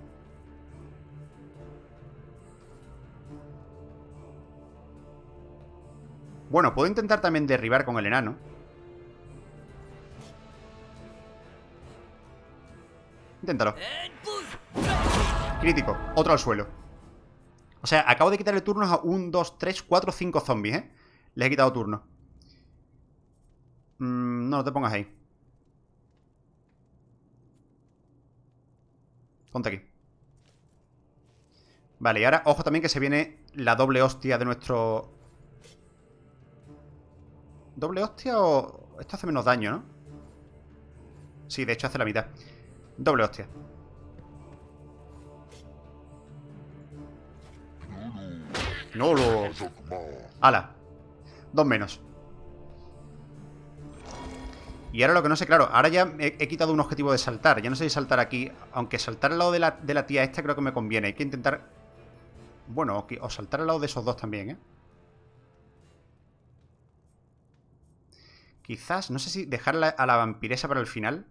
Bueno, puedo intentar también derribar con el enano. Inténtalo. Crítico. Otro al suelo. O sea, acabo de quitarle turnos a 1, 2, 3, 4, 5 zombies, ¿eh? Les he quitado turnos. Mm, no, no te pongas ahí. Ponte aquí. Vale, y ahora, ojo también que se viene la doble hostia de nuestro... ¿Doble hostia o...? Esto hace menos daño, ¿no? Sí, de hecho hace la mitad. Doble hostia. No lo... ¡Hala! Dos menos. Y ahora lo que no sé, claro, ahora ya he, quitado un objetivo de saltar. Ya no sé si saltar aquí. Aunque saltar al lado de la, de la tía esta creo que me conviene. Hay que intentar... Bueno, o, saltar al lado de esos dos también, ¿eh? Quizás, no sé si dejarla a la vampiresa para el final.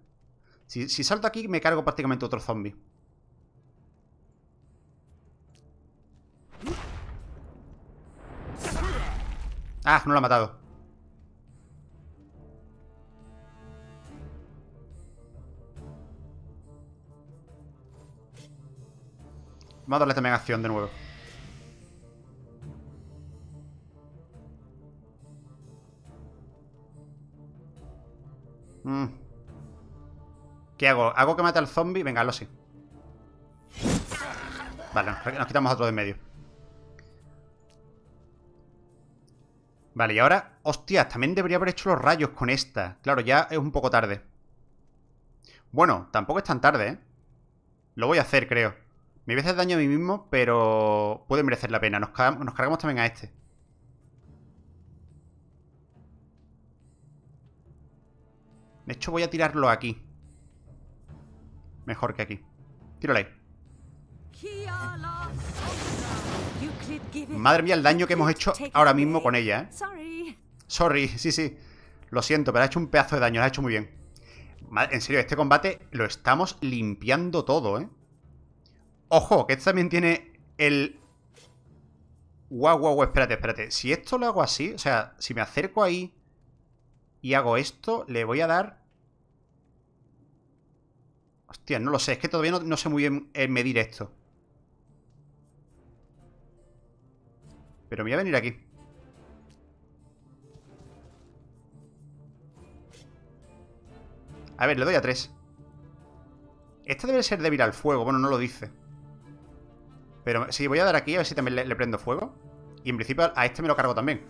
Si, salto aquí, me cargo prácticamente otro zombie. Ah, no lo ha matado. Vamos a darle también acción de nuevo. Mm. ¿Qué hago? ¿Hago que mate al zombie? Venga, lo sí. Vale, nos quitamos otro de en medio. Vale, y ahora... ¡Hostia! también debería haber hecho los rayos con esta. Claro, ya es un poco tarde. Bueno, tampoco es tan tarde, ¿eh? Lo voy a hacer, creo. Me voy a daño a mí mismo, pero puede merecer la pena. nos cargamos también a este. De hecho, voy a tirarlo aquí mejor que aquí. Tírala ahí. Madre mía, el daño que hemos hecho ahora mismo con ella, ¿eh? Sorry, sí, sí. Lo siento, pero ha hecho un pedazo de daño, lo ha hecho muy bien. en serio, este combate lo estamos limpiando todo, ¿eh? Ojo, que este también tiene el... Guau, guau, guau, espérate, espérate. Si esto lo hago así, o sea, si me acerco ahí y hago esto, le voy a dar Hostia, no lo sé. Es que todavía no, sé muy bien eh, medir esto. Pero me voy a venir aquí. A ver, le doy a 3. Este debe ser débil al fuego. Bueno, no lo dice. Pero sí, voy a dar aquí a ver si también le, le prendo fuego. Y en principio a este me lo cargo también.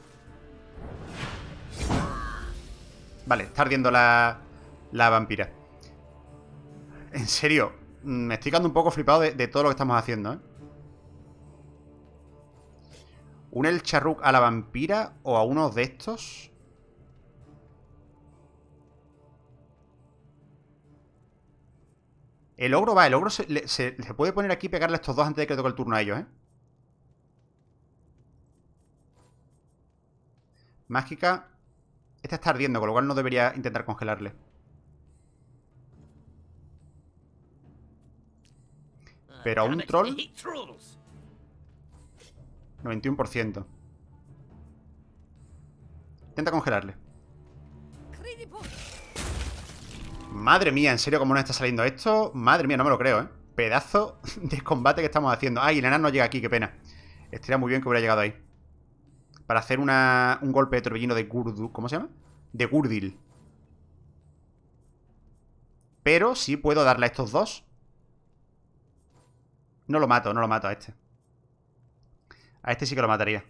Vale, está ardiendo la, la vampira en serio, me estoy quedando un poco flipado de, todo lo que estamos haciendo, ¿eh? ¿Un El Charruk a la vampira o a uno de estos? El ogro va, el ogro se, puede poner aquí y pegarle a estos dos antes de que toque el turno a ellos, ¿eh? Mágica... Esta está ardiendo, con lo cual no debería intentar congelarle. Pero a un troll... 91%. Intenta congelarle. Madre mía, en serio, ¿cómo no está saliendo esto? Madre mía, no me lo creo, ¿eh? Pedazo de combate que estamos haciendo. Ay, el enano no llega aquí, qué pena. Estaría muy bien que hubiera llegado ahí. Para hacer un golpe de torbellino de Gurdu... ¿Cómo se llama? De Gurdil. Pero sí puedo darle a estos dos no lo mato, no lo mato a este. A este sí que lo mataría.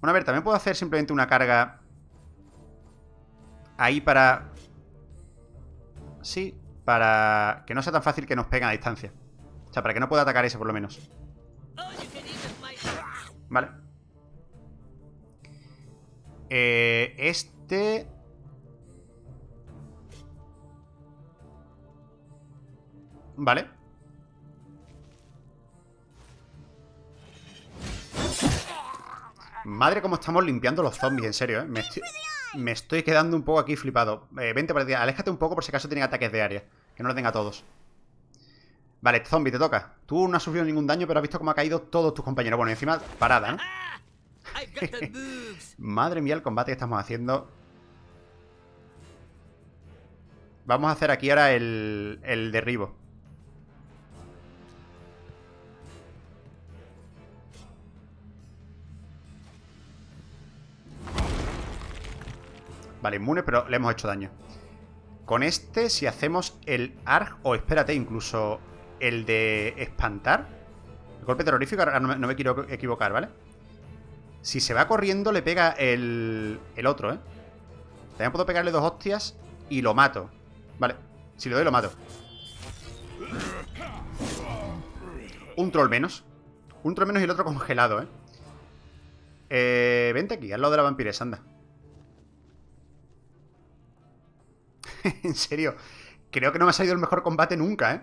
Bueno, a ver, también puedo hacer simplemente una carga ahí para... Sí, para que no sea tan fácil que nos peguen a distancia. O sea, para que no pueda atacar ese por lo menos. Vale. Eh, este... Vale. Madre, cómo estamos limpiando los zombies, en serio, ¿eh? Me estoy, quedando un poco aquí flipado. Eh, vente para aléjate un poco por si acaso tienen ataques de área. Que no los tenga a todos. Vale, zombie, te toca. Tú no has sufrido ningún daño, pero has visto cómo ha caído todos tus compañeros. Bueno, encima, parada, ¿eh? Madre mía, el combate que estamos haciendo. Vamos a hacer aquí ahora el, el derribo. Vale, inmune, pero le hemos hecho daño. Con este, si hacemos el ARG, o espérate, incluso el de espantar. El golpe terrorífico, no me quiero equivocar, ¿vale? Si se va corriendo, le pega el, el otro, ¿eh? También puedo pegarle dos hostias y lo mato. Vale, si lo doy, lo mato. Un troll menos. Un troll menos y el otro congelado, ¿eh? Eh, vente aquí, al lado de la vampiresa, anda. en serio, creo que no me ha salido el mejor combate nunca, ¿eh?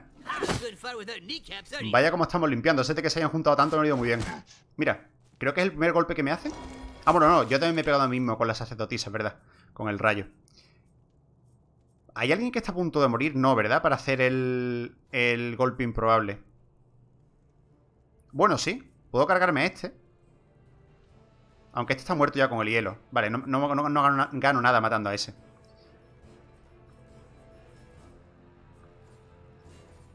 Vaya como estamos limpiando. Sé que se hayan juntado tanto, no ha ido muy bien. Mira, Creo que es el primer golpe que me hace. Ah, bueno, no, yo también me he pegado a mí mismo con la sacerdotisa, ¿verdad? Con el rayo. ¿Hay alguien que está a punto de morir? No, ¿verdad? Para hacer el, el golpe improbable. Bueno, sí. Puedo cargarme este. Aunque este está muerto ya con el hielo. Vale, no, gano nada matando a ese.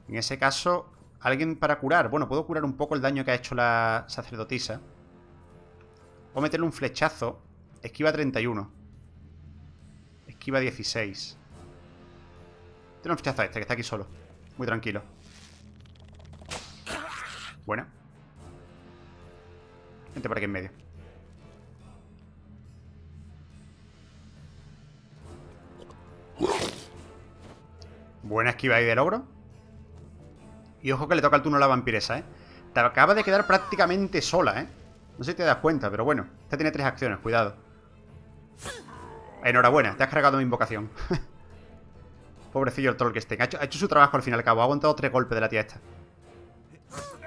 En ese caso, alguien para curar. Bueno, puedo curar un poco el daño que ha hecho la sacerdotisa. Voy a meterle un flechazo. Esquiva 31. Esquiva 16. Tiene un flechazo este, que está aquí solo. Muy tranquilo. Buena Vente por aquí en medio. Buena esquiva ahí del ogro. Y ojo que le toca el turno a la vampiresa, ¿eh? Te acaba de quedar prácticamente sola, ¿eh? No sé si te das cuenta, pero bueno. Esta tiene tres acciones, cuidado. Enhorabuena, te has cargado mi invocación. Pobrecillo el troll que esté. Ha hecho, su trabajo al fin y al cabo. Ha aguantado tres golpes de la tía esta.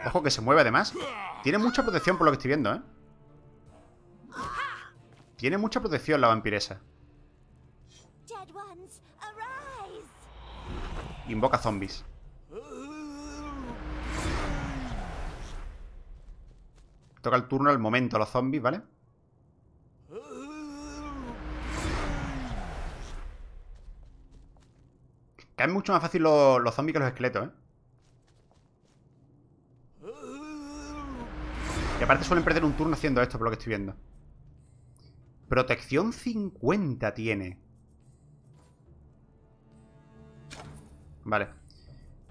Ojo que se mueve además. Tiene mucha protección por lo que estoy viendo, ¿eh? Tiene mucha protección la vampiresa. Invoca zombies. Toca el turno al momento los zombies, ¿vale? Caen mucho más fácil los, los zombies que los esqueletos, ¿eh? Y aparte suelen perder un turno haciendo esto, por lo que estoy viendo. Protección 50 tiene. Vale.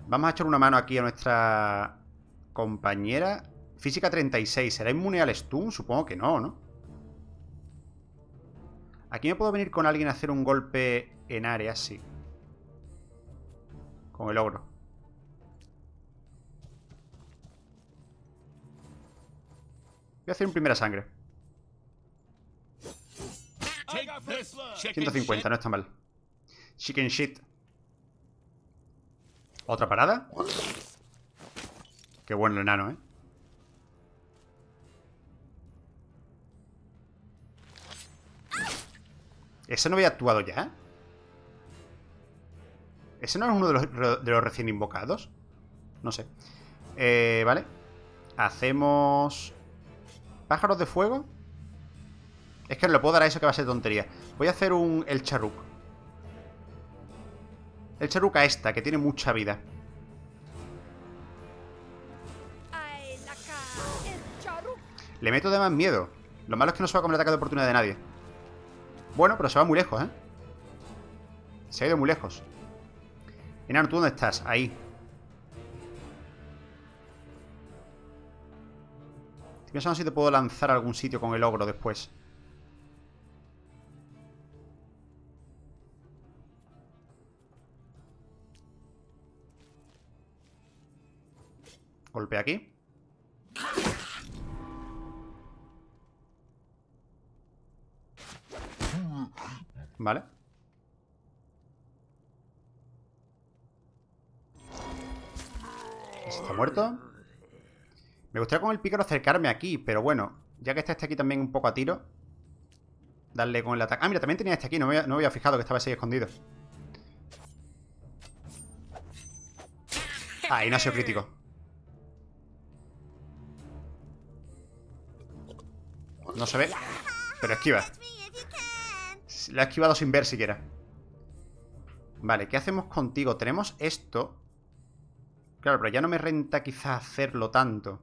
Vamos a echar una mano aquí a nuestra compañera Física 36. ¿Será inmune al stun? Supongo que no, ¿no? Aquí me puedo venir con alguien a hacer un golpe en área, sí. Con el ogro. Voy a hacer un primera sangre. 150, no está mal. Chicken shit. ¿Otra parada? Qué bueno el enano, ¿eh? ¿Ese no había actuado ya? ¿Ese no es uno de los, recién invocados? No sé. Eh, vale. Hacemos... ¿Pájaros de fuego? Es que no le puedo dar a eso que va a ser tontería. Voy a hacer un... El charuk. El charruk a esta, que tiene mucha vida. Le meto de más miedo. Lo malo es que no se va a comer el ataque de oportunidad de nadie. Bueno, pero se va muy lejos, ¿eh? Se ha ido muy lejos. Enano, ¿tú dónde estás? Ahí. Estoy pensando si te puedo lanzar a algún sitio con el ogro después. Golpe aquí. ¿Vale? ¿Está muerto? Me gustaría con el pícaro acercarme aquí, pero bueno, ya que está este aquí también un poco a tiro. Darle con el ataque. Ah, mira, también tenía este aquí, no me había, fijado que estaba ahí escondido. Ahí no ha sido crítico. No se ve, pero esquiva. La he esquivado sin ver siquiera. Vale, ¿qué hacemos contigo? Tenemos esto. Claro, pero ya no me renta quizás hacerlo tanto.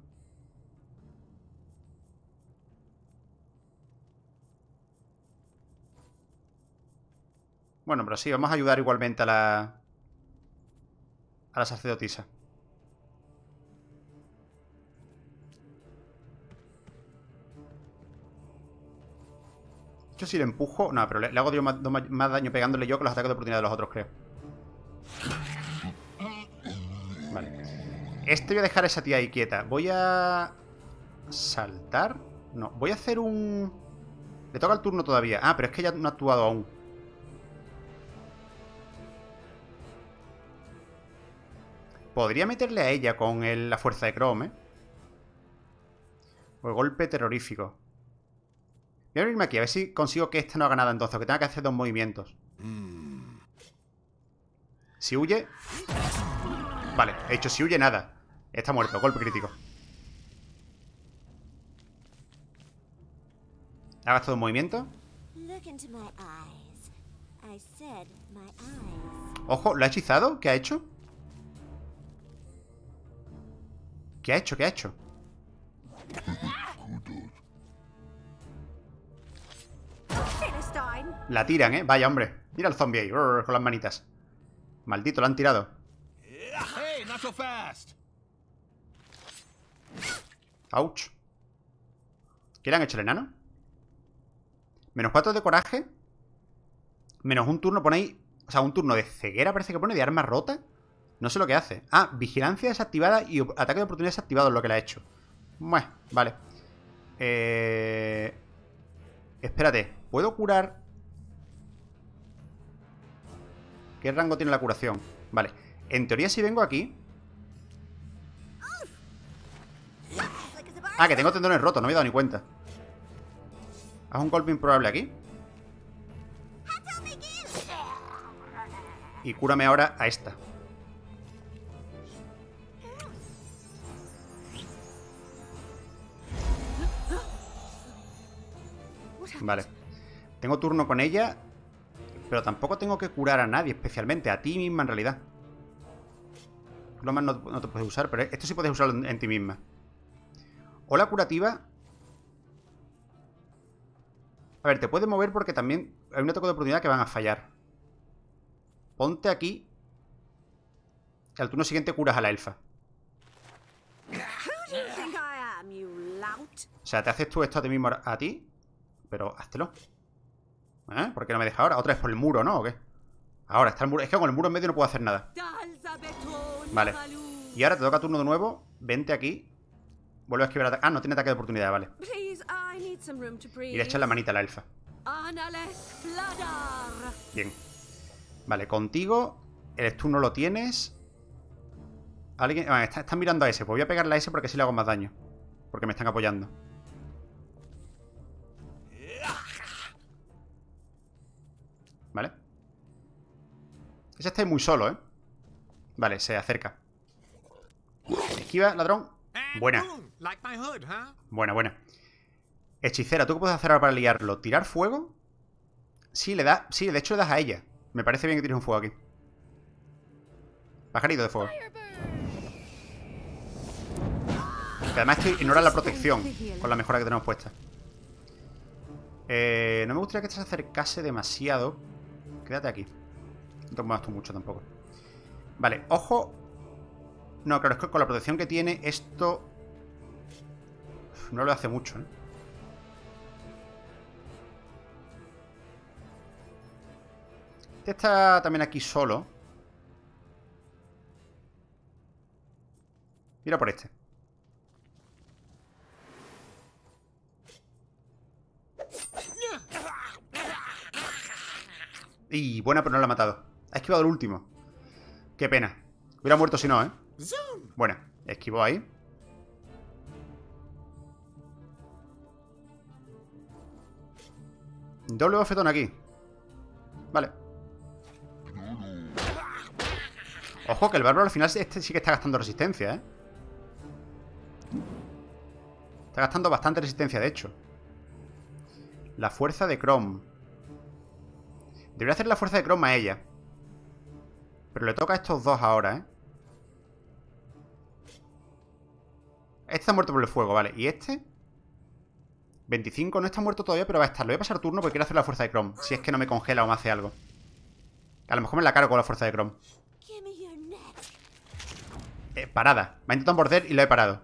Bueno, pero sí, vamos a ayudar igualmente a la... A la sacerdotisa. Yo si le empujo... No, pero le, hago más, daño pegándole yo Con los ataques de oportunidad de los otros, creo. Vale. Este voy a dejar a esa tía ahí quieta. Voy a... ¿Saltar? No, voy a hacer un... Le toca el turno todavía. Ah, pero es que ya no ha actuado aún. Podría meterle a ella con la fuerza de Chrome, ¿eh? O el golpe terrorífico. Voy a venirme aquí, a ver si consigo que este no haga nada entonces, que tenga que hacer dos movimientos. Mm. Si huye... Vale, he hecho, si huye nada. Está muerto, golpe crítico. Ha gastado un movimiento. Ojo, ¿lo ha hechizado? ¿Qué ha hecho? ¿Qué ha hecho? ¿Qué ha hecho? La tiran, ¿eh? Vaya, hombre. Mira al zombie ahí, con las manitas. Maldito, la han tirado. Ouch. ¿Qué le han hecho el enano? Menos 4 de coraje. Menos un turno pone ahí... O sea, un turno de ceguera parece que pone, de arma rota. No sé lo que hace. Ah, vigilancia desactivada y ataque de oportunidad desactivado lo que le ha hecho. Bueno, vale. Eh... Espérate puedo curar... ¿Qué rango tiene la curación? Vale. En teoría si vengo aquí... Ah, que tengo tendones rotos, no me he dado ni cuenta. Haz un golpe improbable aquí. Y cúrame ahora a esta. Vale. Tengo turno con ella, pero tampoco tengo que curar a nadie especialmente, a ti misma en realidad. Lo no, no te puedes usar, pero esto sí puedes usarlo en, ti misma. O la curativa... A ver, te puedes mover porque también hay un ataque de oportunidad que van a fallar. Ponte aquí. Y al turno siguiente curas a la elfa. O sea, te haces tú esto a ti mismo a ti, pero háztelo. ¿Eh? ¿Por qué no me deja ahora? ¿Otra vez por el muro, no? ¿O qué? Ahora está el muro. Es que con el muro en medio no puedo hacer nada. Vale. Y ahora te toca turno de nuevo. Vente aquí. Vuelve a esquivar Ah, no tiene ataque de oportunidad, vale. Y le echas la manita a la elfa. Bien. Vale, contigo. El turno lo tienes. Alguien. Ah, están mirando a ese. Pues voy a pegarle a ese porque así le hago más daño. Porque me están apoyando. Ya está muy solo, ¿eh? Vale, se acerca. Esquiva, ladrón. Buena. Buena, buena. Hechicera, ¿tú qué puedes hacer ahora para liarlo? ¿Tirar fuego? Sí, le da. Sí, de hecho le das a ella. Me parece bien que tires un fuego aquí. Pajarito de fuego. Que además estoy ignora la protección con la mejora que tenemos puesta. Eh, no me gustaría que te se acercase demasiado. Quédate aquí no mucho tampoco. Vale, ojo. No, claro, es que con la protección que tiene, esto... No lo hace mucho, ¿eh? Este está también aquí solo. Mira por este. Y buena, pero no la ha matado. Ha esquivado el último. Qué pena. Hubiera muerto si no, ¿eh? Bueno, esquivó ahí. Doble bofetón aquí. Vale. Ojo, que el bárbaro al final este sí que está gastando resistencia, ¿eh? Está gastando bastante resistencia, de hecho. La fuerza de Chrome. Debería hacer la fuerza de Chrome a ella. Pero le toca a estos dos ahora, ¿eh? Este está muerto por el fuego, vale. ¿Y este? 25 no está muerto todavía, pero va a estar. Le voy a pasar turno porque quiero hacer la fuerza de Chrome. Si es que no me congela o me hace algo. A lo mejor me la cargo con la fuerza de Chrome. Eh, parada. Me ha intentado morder y lo he parado.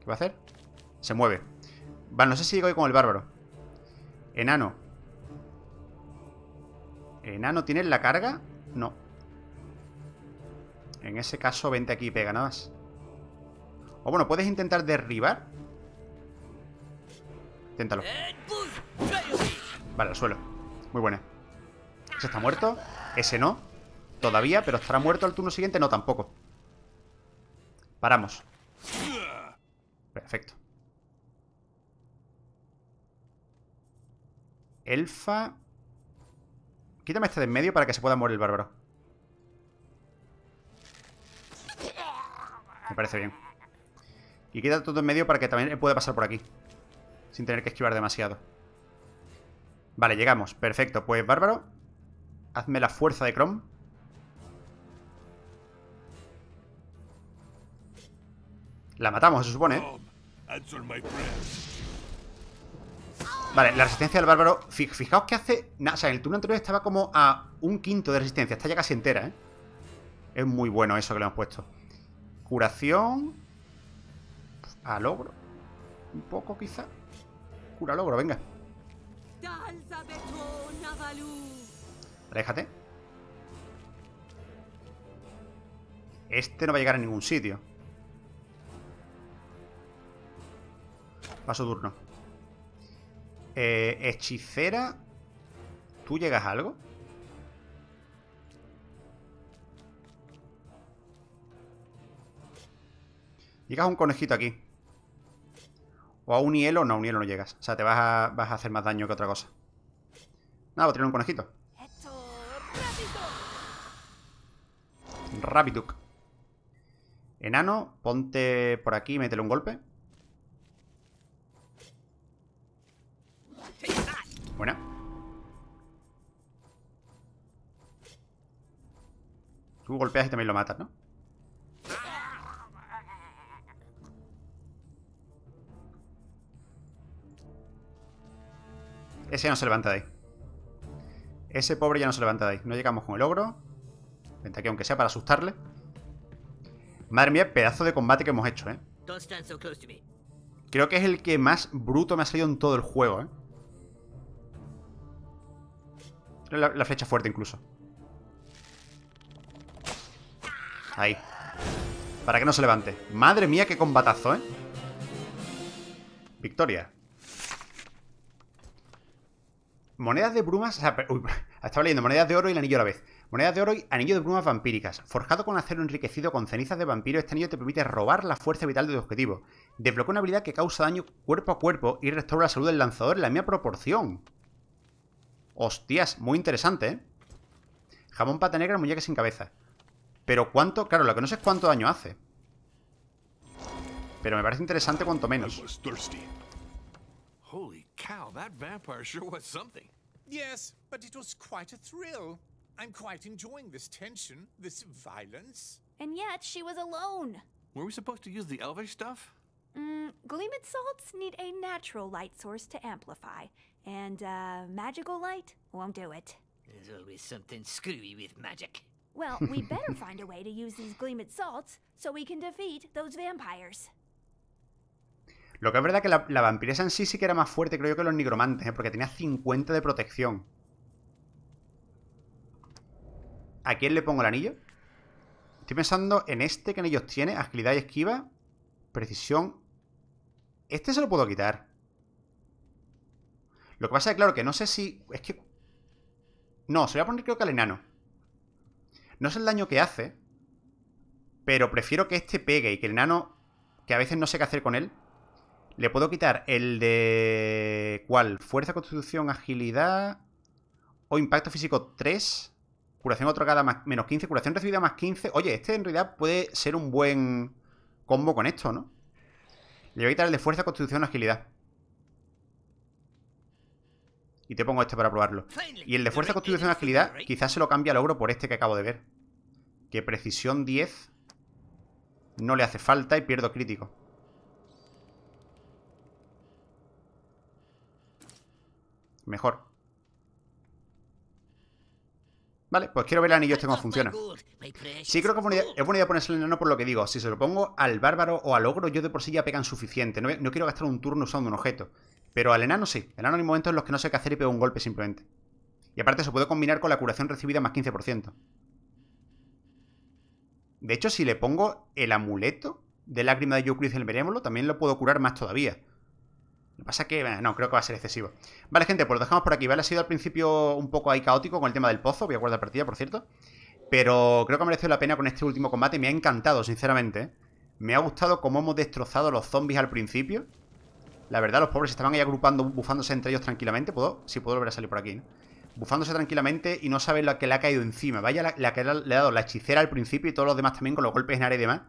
¿Qué va a hacer? Se mueve. Vale, no sé si llego ahí con el bárbaro. Enano. ¿Enano ¿tienes la carga? No. En ese caso, vente aquí y pega nada más. O bueno, puedes intentar derribar. Inténtalo. Vale, al suelo. Muy buena. ¿Ese está muerto? Ese no. Todavía, pero estará muerto al turno siguiente. No, tampoco. Paramos. Perfecto. Elfa... Quítame este de en medio para que se pueda morir el bárbaro. Me parece bien. Y quita todo en medio para que también pueda pasar por aquí. Sin tener que esquivar demasiado. Vale, llegamos. Perfecto. Pues, bárbaro. Hazme la fuerza de Chrome. La matamos, se supone. ¿eh? Vale, la resistencia del bárbaro. Fijaos que hace. o sea, en el turno anterior estaba como a un quinto de resistencia. Está ya casi entera, ¿eh? Es muy bueno eso que le hemos puesto. Curación. A logro. Un poco, quizá. Cura logro, venga. Déjate Este no va a llegar a ningún sitio. Paso turno. Eh, hechicera. ¿Tú llegas a algo? Llegas a un conejito aquí. O a un hielo. No, a un hielo no llegas. O sea, te vas a, hacer más daño que otra cosa. Nada, a tener un conejito. Rapiduk. Enano, ponte por aquí y métele un golpe. Buena. Tú golpeas y también lo matas, ¿no? Ese no se levanta de ahí. Ese pobre ya no se levanta de ahí. No llegamos con el ogro. Vente aquí, aunque sea para asustarle. Madre mía, pedazo de combate que hemos hecho, ¿eh? Creo que es el que más bruto me ha salido en todo el juego, ¿eh? la, flecha fuerte incluso. Ahí. Para que no se levante. Madre mía, qué combatazo, ¿eh? Victoria. Monedas de brumas... Uy, estaba leyendo monedas de oro y el anillo a la vez. Monedas de oro y anillo de brumas vampíricas. Forjado con acero enriquecido con cenizas de vampiro, este anillo te permite robar la fuerza vital de tu objetivo. Desbloquea una habilidad que causa daño cuerpo a cuerpo y restaura la salud del lanzador en la misma proporción. Hostias, muy interesante, ¿eh? Jamón pata negra, muñeca sin cabeza. Pero cuánto... Claro, lo que no sé es cuánto daño hace. Pero me parece interesante cuanto menos. Holy cow, that vampire sure was something. Yes, but it was quite a thrill. I'm quite enjoying this tension, this violence. And yet she was alone. Were we supposed to use the elvish stuff? Mm, Gleamid salts need a natural light source to amplify. And, uh, magical light won't do it. There's always something screwy with magic. Well, we better find a way to use these gleamid salts so we can defeat those vampires. Lo que es verdad que la, la, vampiresa en sí sí que era más fuerte, creo yo, que los nigromantes, ¿eh? porque tenía 50 de protección. ¿A quién le pongo el anillo? Estoy pensando en este que en ellos tiene, agilidad y esquiva, precisión. Este se lo puedo quitar. Lo que pasa es, claro, que no sé si... Es que... No, se voy a poner creo que al enano. No sé el daño que hace, pero prefiero que este pegue y que el enano, que a veces no sé qué hacer con él, le puedo quitar el de... ¿Cuál? Fuerza, constitución, agilidad o impacto físico 3. Curación otorgada más, menos 15, curación recibida más 15. Oye, este en realidad puede ser un buen combo con esto, ¿no? Le voy a quitar el de fuerza, constitución, agilidad. Y te pongo este para probarlo. Y el de fuerza, constitución, agilidad, quizás se lo cambie al ogro por este que acabo de ver. Que precisión 10 no le hace falta y pierdo crítico. Mejor. Vale, pues quiero ver el anillo este cómo funciona. Sí, creo que es buena idea, ponerse el enano por lo que digo. Si se lo pongo al bárbaro o al ogro, yo de por sí ya pegan suficiente. no quiero gastar un turno usando un objeto. Pero al enano sí. El enano hay momentos en los que no sé qué hacer y pego un golpe simplemente. Y aparte se puede combinar con la curación recibida más 15%. De hecho, si le pongo el amuleto de lágrima de en el Benévolo, también lo puedo curar más todavía. Lo que pasa que, no, creo que va a ser excesivo. Vale, gente, pues lo dejamos por aquí. Vale, ha sido al principio un poco ahí caótico con el tema del pozo. Voy a guardar partida, por cierto. Pero creo que ha merecido la pena con este último combate. Me ha encantado, sinceramente. ¿eh? Me ha gustado cómo hemos destrozado los zombies al principio. La verdad, los pobres estaban ahí agrupando, bufándose entre ellos tranquilamente. ¿Puedo? si puedo volver a salir por aquí, ¿no? Bufándose tranquilamente y no sabe lo que le ha caído encima. Vaya la, que le ha dado la hechicera al principio y todos los demás también con los golpes en área y demás.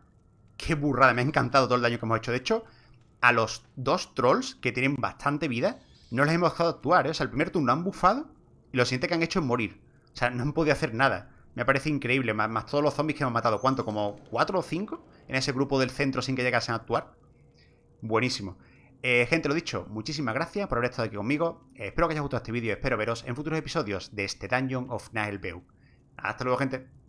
Qué burrada, me ha encantado todo el daño que hemos hecho. De hecho, a los dos trolls que tienen bastante vida, no les hemos dejado actuar, ¿eh? O sea, el primer turno han bufado y lo siguiente que han hecho es morir. O sea, no han podido hacer nada. Me parece increíble, más, más todos los zombies que hemos matado. ¿Cuánto? ¿Como cuatro o cinco? En ese grupo del centro sin que llegasen a actuar. Buenísimo. Eh, gente, lo dicho, muchísimas gracias por haber estado aquí conmigo. Eh, espero que os haya gustado este vídeo espero veros en futuros episodios de este Dungeon of Naelbeu. Hasta luego, gente.